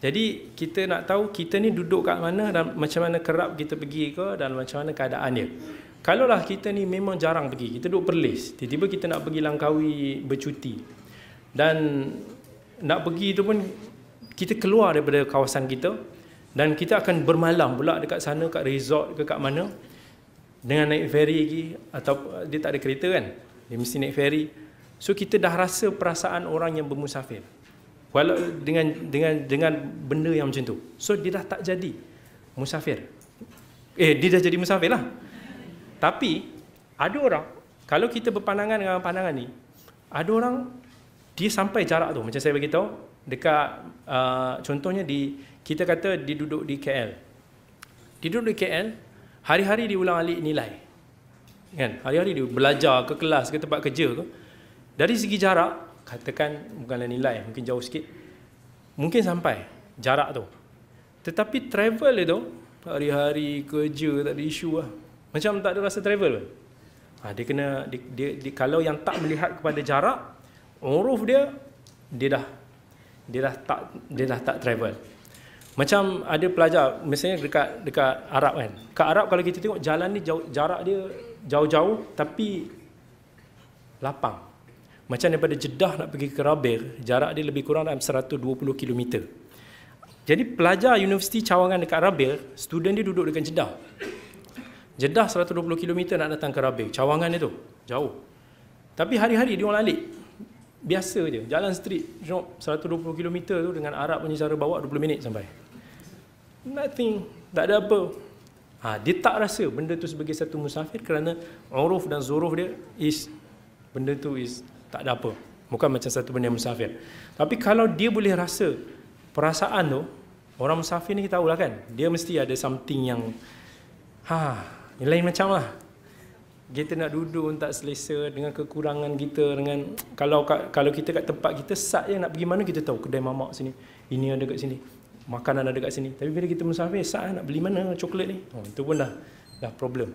jadi kita nak tahu kita ni duduk kat mana dan macam mana kerap kita pergi ke dan macam mana keadaan dia kalaulah kita ni memang jarang pergi kita duduk perlis tiba-tiba kita nak pergi langkawi bercuti dan nak pergi tu pun kita keluar daripada kawasan kita dan kita akan bermalam pula dekat sana kat resort ke kat mana dengan naik feri lagi atau dia tak ada kereta kan dia mesti naik feri. so kita dah rasa perasaan orang yang bermusafir walau dengan dengan dengan benda yang macam tu so dia dah tak jadi musafir eh dia dah jadi musafir lah tapi ada orang kalau kita berpandangan dengan pandangan ni ada orang dia sampai jarak tu macam saya beritahu dekat uh, contohnya di kita kata di duduk di KL di duduk di KL hari-hari diulang alik nilai kan hari-hari dia belajar ke kelas ke tempat kerja ke dari segi jarak katakan bukanlah nilai mungkin jauh sikit mungkin sampai jarak tu tetapi travel itu hari-hari kerja tak ada isu lah macam tak ada rasa travel pun ha, dia kena dia, dia, dia, kalau yang tak melihat kepada jarak uruf dia dia dah dia dah tak dia dah tak travel. Macam ada pelajar misalnya dekat dekat Arab kan. Ke Arab kalau kita tengok jalan ni jauh, jarak dia jauh-jauh tapi lapang. Macam daripada Jeddah nak pergi ke Rabir, jarak dia lebih kurang dalam 120 km. Jadi pelajar universiti cawangan dekat Rabir, student dia duduk dekat Jeddah. Jeddah 120 km nak datang ke Rabir, cawangan dia tu. Jauh. Tapi hari-hari dia orang lalik biasa je jalan street jog 120 km tu dengan Arab punya cara bawa 20 minit sampai nothing tak ada apa ha, dia tak rasa benda tu sebagai satu musafir kerana uruf dan zuruf dia is benda tu is tak ada apa bukan macam satu benda musafir tapi kalau dia boleh rasa perasaan tu orang musafir ni kita tahulah kan dia mesti ada something yang ha lain macam lah kita nak duduk tak selesa dengan kekurangan kita dengan kalau kalau kita kat tempat kita sat je nak pergi mana kita tahu kedai mamak sini ini ada kat sini makanan ada kat sini tapi bila kita musafir sat nak beli mana coklat ni oh, itu pun dah dah problem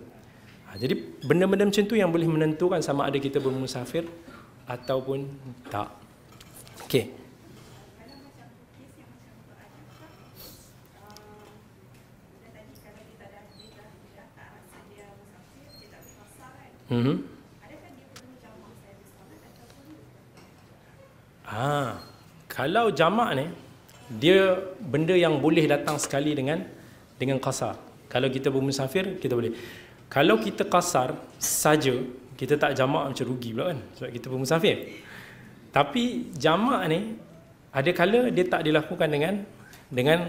ha, jadi benda-benda macam tu yang boleh menentukan sama ada kita bermusafir ataupun tak okey Mhm. Ha. Kalau jamak ni dia benda yang boleh datang sekali dengan dengan qasar. Kalau kita bermusafir kita boleh. Kalau kita qasar saja kita tak jamak macam rugi pula kan sebab kita bermusafir. Tapi jamak ni ada kala dia tak dilakukan dengan dengan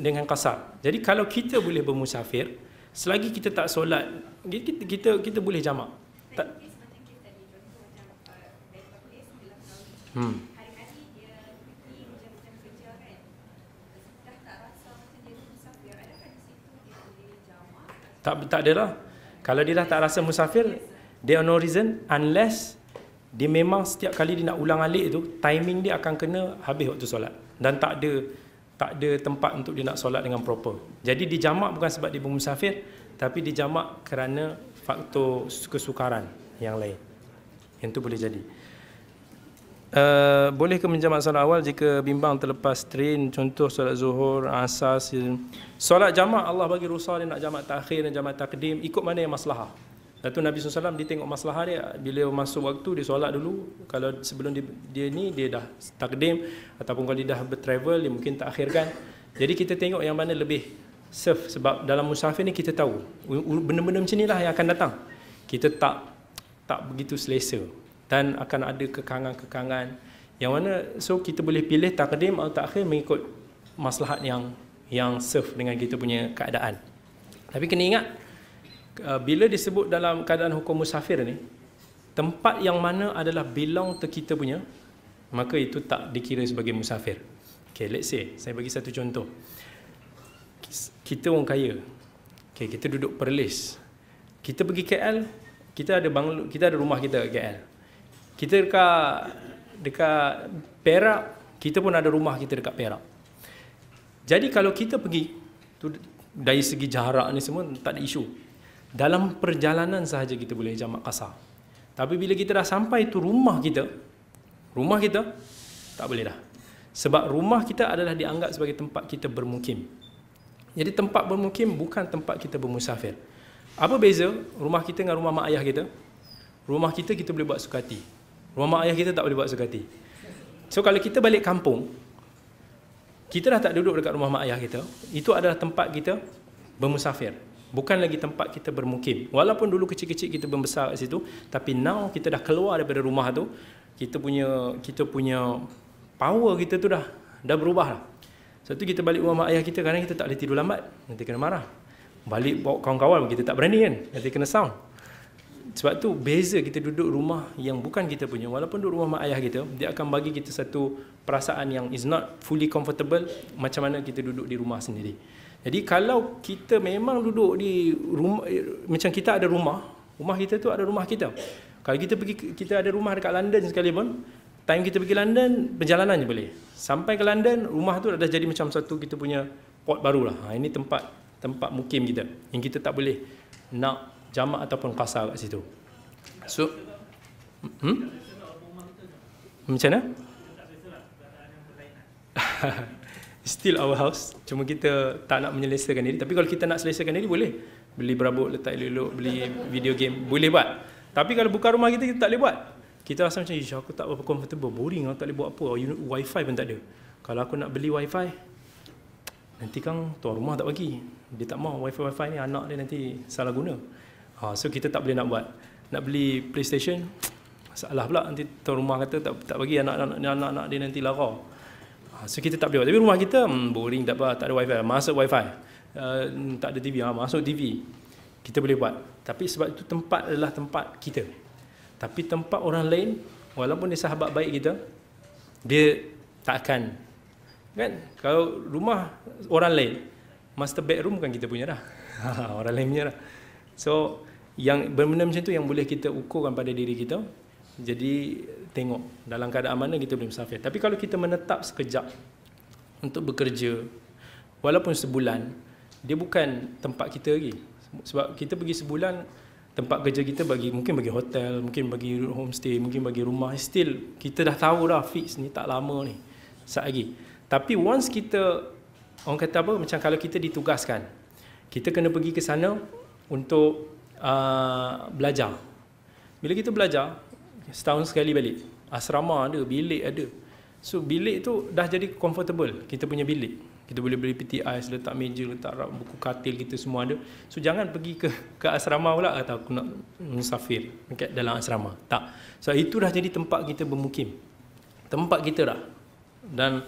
dengan qasar. Jadi kalau kita boleh bermusafir, selagi kita tak solat kita kita kita, kita boleh jamak tak uh, hmm kan, kan tak tak ada lah kalau dia dah tak rasa musafir there are no reason unless dia memang setiap kali dia nak ulang alik tu timing dia akan kena habis waktu solat dan tak ada tak ada tempat untuk dia nak solat dengan proper. Jadi di dijamak bukan sebab dia bermusafir, tapi di dijamak kerana faktor kesukaran yang lain. Yang tu boleh jadi. Uh, boleh ke menjamak solat awal jika bimbang terlepas train contoh solat zuhur asas solat jamak Allah bagi rusa dia nak jamak takhir dan jamak takdim ikut mana yang maslahah Lepas Nabi SAW dia tengok masalah dia Bila masuk waktu dia solat dulu Kalau sebelum dia, dia ni dia dah takdim Ataupun kalau dia dah bertravel dia mungkin tak akhirkan Jadi kita tengok yang mana lebih safe Sebab dalam musafir ni kita tahu Benda-benda macam lah yang akan datang Kita tak tak begitu selesa Dan akan ada kekangan-kekangan Yang mana so kita boleh pilih takdim atau tak takhir Mengikut masalah yang yang safe dengan kita punya keadaan Tapi kena ingat Eh, bila disebut dalam keadaan hukum musafir ni tempat yang mana adalah belong to kita punya maka itu tak dikira sebagai musafir okay let's say saya bagi satu contoh kita orang kaya okay kita duduk perlis kita pergi KL kita ada banglo kita ada rumah kita kat KL kita dekat dekat Perak kita pun ada rumah kita dekat Perak jadi kalau kita pergi tu dari segi jarak ni semua tak ada isu dalam perjalanan sahaja kita boleh jamak kasar. Tapi bila kita dah sampai tu rumah kita, rumah kita tak boleh dah. Sebab rumah kita adalah dianggap sebagai tempat kita bermukim. Jadi tempat bermukim bukan tempat kita bermusafir. Apa beza rumah kita dengan rumah mak ayah kita? Rumah kita kita boleh buat sukati. Rumah mak ayah kita tak boleh buat sukati. So kalau kita balik kampung, kita dah tak duduk dekat rumah mak ayah kita, itu adalah tempat kita bermusafir. Bukan lagi tempat kita bermukim. Walaupun dulu kecil-kecil kita membesar kat situ, tapi now kita dah keluar daripada rumah tu, kita punya kita punya power kita tu dah dah berubah lah. Sebab tu kita balik rumah mak ayah kita, kadang kita tak boleh tidur lambat. Nanti kena marah. Balik bawa kawan-kawan, kita tak berani kan. Nanti kena sound. Sebab tu beza kita duduk rumah yang bukan kita punya. Walaupun duduk rumah mak ayah kita, dia akan bagi kita satu perasaan yang is not fully comfortable macam mana kita duduk di rumah sendiri. Jadi kalau kita memang duduk di rumah macam kita ada rumah, rumah kita tu ada rumah kita. Kalau kita pergi kita ada rumah dekat London sekali pun, time kita pergi London perjalanan je boleh. Sampai ke London, rumah tu dah jadi macam satu kita punya port barulah. Ha ini tempat tempat mukim kita yang kita tak boleh nak jamak ataupun kasar kat situ. So hmm? Macam mana? still our house. Cuma kita tak nak menyelesaikan diri. Tapi kalau kita nak selesaikan diri, boleh. Beli berabuk, letak elok-elok, beli video game, boleh buat. Tapi kalau buka rumah kita, kita tak boleh buat. Kita rasa macam, Ish, aku tak berapa comfortable, boring, aku tak boleh buat apa. Or, you wifi pun tak ada. Kalau aku nak beli wifi, nanti kan tuan rumah tak bagi. Dia tak mahu wifi wifi ni anak dia nanti salah guna. Ha, so kita tak boleh nak buat. Nak beli PlayStation, masalah pula nanti tuan rumah kata tak tak bagi anak-anak dia nanti lara. Ah, so kita tak boleh tapi rumah kita hmm, boring tak apa tak ada wifi masuk wifi uh, tak ada TV ha? Ah, masuk TV kita boleh buat tapi sebab itu tempat adalah tempat kita tapi tempat orang lain walaupun dia sahabat baik kita dia tak akan kan kalau rumah orang lain master bedroom kan kita punya dah orang lain punya dah so yang benda macam tu yang boleh kita ukurkan pada diri kita jadi tengok dalam keadaan mana kita boleh musafir. Tapi kalau kita menetap sekejap untuk bekerja, walaupun sebulan, dia bukan tempat kita lagi. Sebab kita pergi sebulan, tempat kerja kita bagi mungkin bagi hotel, mungkin bagi homestay, mungkin bagi rumah. Still, kita dah tahu dah fix ni tak lama ni. Saat lagi. Tapi once kita, orang kata apa, macam kalau kita ditugaskan, kita kena pergi ke sana untuk uh, belajar. Bila kita belajar, setahun sekali balik asrama ada bilik ada so bilik tu dah jadi comfortable kita punya bilik kita boleh beli peti ais letak meja letak rak buku katil kita semua ada so jangan pergi ke ke asrama pula atau aku nak musafir dekat dalam asrama tak so itu dah jadi tempat kita bermukim tempat kita dah dan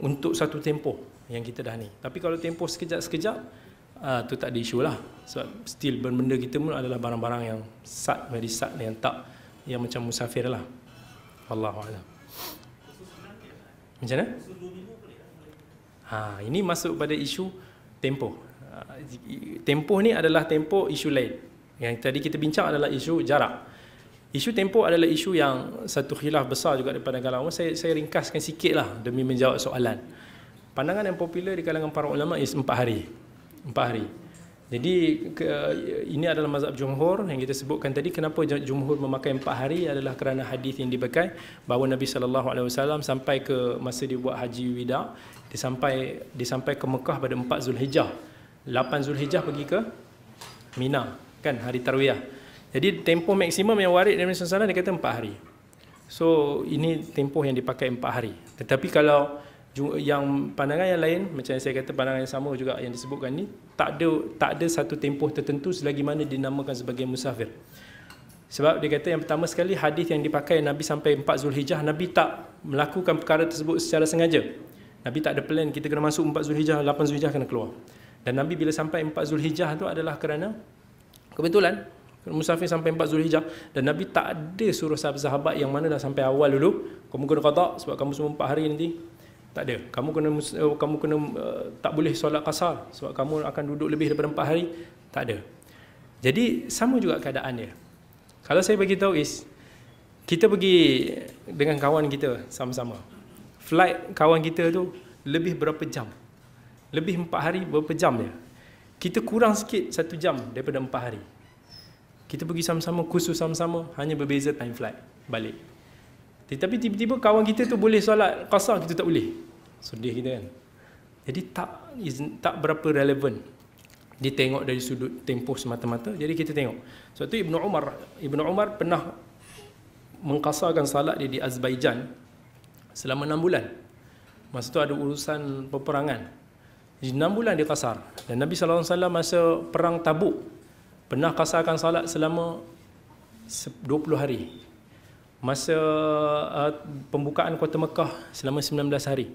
untuk satu tempoh yang kita dah ni tapi kalau tempoh sekejap-sekejap Uh, tu tak ada isu lah sebab still benda kita pun adalah barang-barang yang sad very sad yang tak yang macam musafir lah Allah a'lam. Macam mana? Ha, ini masuk pada isu tempoh. Ha, tempoh ni adalah tempoh isu lain. Yang tadi kita bincang adalah isu jarak. Isu tempoh adalah isu yang satu khilaf besar juga daripada pandangan lama. Saya, saya ringkaskan sikit lah demi menjawab soalan. Pandangan yang popular di kalangan para ulama is empat hari. Empat hari. Jadi ke, ini adalah mazhab jumhur yang kita sebutkan tadi kenapa jumhur memakai empat hari adalah kerana hadis yang dipakai bahawa Nabi sallallahu alaihi wasallam sampai ke masa dia buat haji wida dia sampai dia sampai ke Mekah pada 4 Zulhijjah. 8 Zulhijjah pergi ke Mina kan hari tarwiyah. Jadi tempoh maksimum yang warid Nabi sallallahu alaihi wasallam dia kata 4 hari. So ini tempoh yang dipakai 4 hari. Tetapi kalau yang pandangan yang lain macam yang saya kata pandangan yang sama juga yang disebutkan ni tak ada tak ada satu tempoh tertentu selagi mana dinamakan sebagai musafir sebab dia kata yang pertama sekali hadis yang dipakai Nabi sampai 4 Zulhijah Nabi tak melakukan perkara tersebut secara sengaja Nabi tak ada plan kita kena masuk 4 Zulhijah 8 Zulhijah kena keluar dan Nabi bila sampai 4 Zulhijah tu adalah kerana kebetulan musafir sampai 4 Zulhijah dan Nabi tak ada suruh sahabat-sahabat yang mana dah sampai awal dulu kamu kena qada sebab kamu semua 4 hari nanti tak ada. Kamu kena eh, kamu kena uh, tak boleh solat qasar sebab kamu akan duduk lebih daripada 4 hari. Tak ada. Jadi sama juga keadaan dia. Kalau saya bagi tahu is kita pergi dengan kawan kita sama-sama. Flight kawan kita tu lebih berapa jam? Lebih 4 hari berapa jam dia? Kita kurang sikit 1 jam daripada 4 hari. Kita pergi sama-sama, khusus sama-sama, hanya berbeza time flight balik. Tetapi tiba-tiba kawan kita tu boleh solat qasar kita tak boleh. Sedih kita kan. Jadi tak tak berapa relevan. Dia tengok dari sudut tempoh semata-mata. Jadi kita tengok. Sebab tu Ibn Umar, Ibn Umar pernah mengkasarkan salat dia di Azerbaijan selama 6 bulan. Masa tu ada urusan peperangan. Jadi 6 bulan dia kasar. Dan Nabi SAW masa perang tabuk pernah kasarkan salat selama 20 hari masa uh, pembukaan kota Mekah selama 19 hari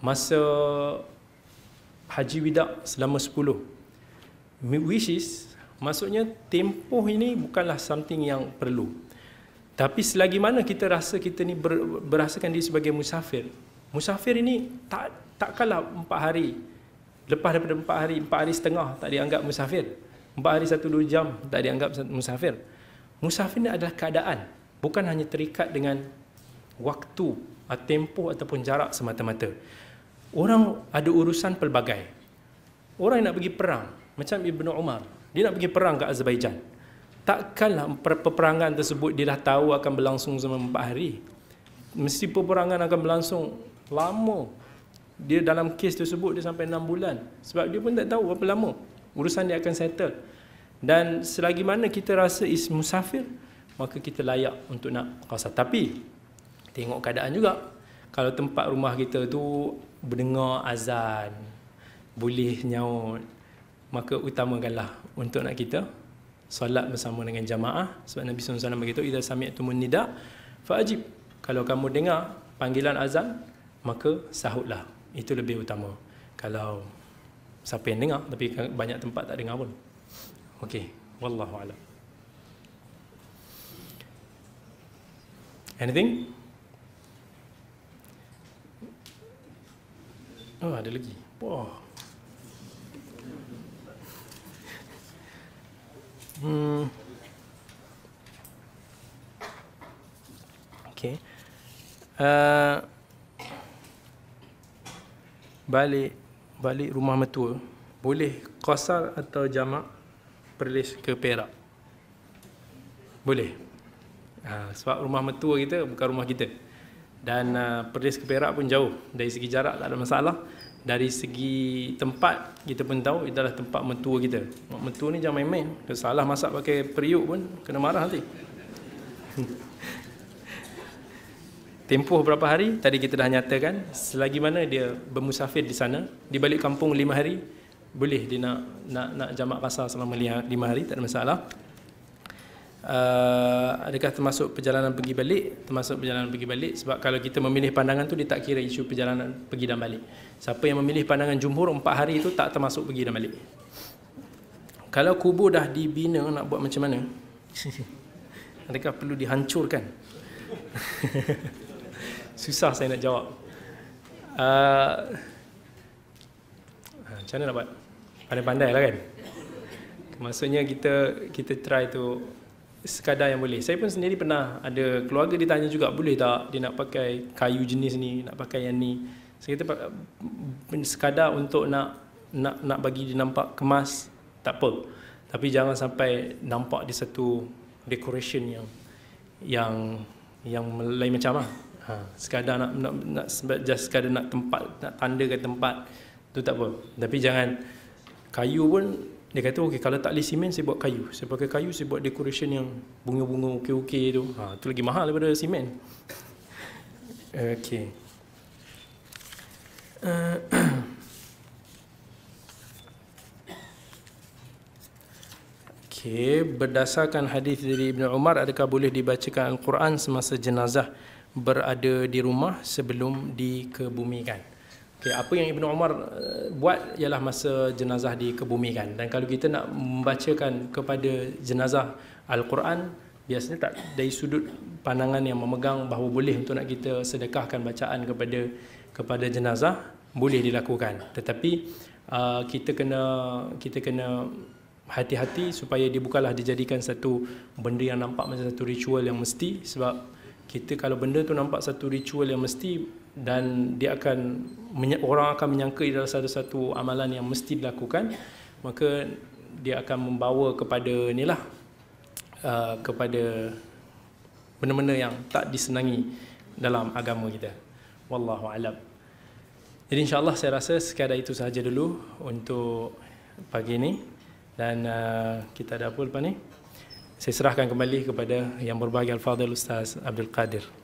masa haji wida selama 10 which is maksudnya tempoh ini bukanlah something yang perlu tapi selagi mana kita rasa kita ni ber, berasakan diri sebagai musafir musafir ini tak tak kalah 4 hari lepas daripada 4 hari 4 hari setengah tak dianggap musafir 4 hari 1 2 jam tak dianggap musafir musafir ni adalah keadaan bukan hanya terikat dengan waktu tempoh ataupun jarak semata-mata orang ada urusan pelbagai orang yang nak pergi perang macam Ibnu Umar dia nak pergi perang ke Azerbaijan takkanlah peperangan tersebut dia dah tahu akan berlangsung selama 4 hari mesti peperangan akan berlangsung lama dia dalam kes tersebut dia sampai 6 bulan sebab dia pun tak tahu berapa lama urusan dia akan settle dan selagi mana kita rasa is musafir maka kita layak untuk nak qasas tapi tengok keadaan juga kalau tempat rumah kita tu berdengar azan boleh nyaut maka utamakanlah untuk nak kita solat bersama dengan jamaah sebab Nabi SAW begitu idza sami'tu munida fajib kalau kamu dengar panggilan azan maka sahutlah itu lebih utama kalau siapa yang dengar tapi banyak tempat tak dengar pun okey wallahu a'lam Anything? Oh, ada lagi. Wow. Hmm. Okay. Uh, balik balik rumah metua boleh kosar atau jamak perlis ke perak boleh Ha, sebab rumah metua kita bukan rumah kita dan uh, Perlis ke Perak pun jauh dari segi jarak tak ada masalah dari segi tempat kita pun tahu itu adalah tempat metua kita mak metua ni jangan main-main kalau salah masak pakai periuk pun kena marah nanti tempoh berapa hari tadi kita dah nyatakan selagi mana dia bermusafir di sana di balik kampung lima hari boleh dia nak nak nak jamak pasar selama lima hari tak ada masalah uh, adakah termasuk perjalanan pergi balik termasuk perjalanan pergi balik sebab kalau kita memilih pandangan tu dia tak kira isu perjalanan pergi dan balik siapa yang memilih pandangan jumhur empat hari itu tak termasuk pergi dan balik kalau kubur dah dibina nak buat macam mana adakah perlu dihancurkan susah saya nak jawab uh, macam mana nak buat pandai lah kan Maksudnya kita kita try to sekadar yang boleh. Saya pun sendiri pernah ada keluarga ditanya juga boleh tak dia nak pakai kayu jenis ni, nak pakai yang ni. Saya kata mm, sekadar untuk nak nak nak bagi dia nampak kemas tak apa. Tapi jangan sampai nampak di satu decoration yang yang yang lain macam lah. Ha, sekadar nak, nak, nak just sekadar nak tempat nak tanda ke tempat tu tak apa. Tapi jangan kayu pun dia kata okey kalau tak boleh simen saya buat kayu. Saya pakai kayu saya buat decoration yang bunga-bunga okey-okey tu. Ha tu lagi mahal daripada simen. okey. Uh, Okay. berdasarkan hadis dari Ibnu Umar adakah boleh dibacakan Al-Quran semasa jenazah berada di rumah sebelum dikebumikan? Okay, apa yang Ibnu Omar eh, buat ialah masa jenazah dikebumikan. Dan kalau kita nak membacakan kepada jenazah Al-Quran, biasanya tak dari sudut pandangan yang memegang bahawa boleh untuk nak kita sedekahkan bacaan kepada kepada jenazah, boleh dilakukan. Tetapi eh, kita kena kita kena hati-hati supaya dia bukanlah dijadikan satu benda yang nampak macam satu ritual yang mesti sebab kita kalau benda tu nampak satu ritual yang mesti dan dia akan orang akan menyangka ia adalah satu-satu amalan yang mesti dilakukan maka dia akan membawa kepada nilah uh, kepada benda-benda yang tak disenangi dalam agama kita wallahu alam jadi insyaallah saya rasa sekadar itu sahaja dulu untuk pagi ini dan uh, kita ada apa lepas ni saya serahkan kembali kepada yang berbahagia al-fadil ustaz Abdul Qadir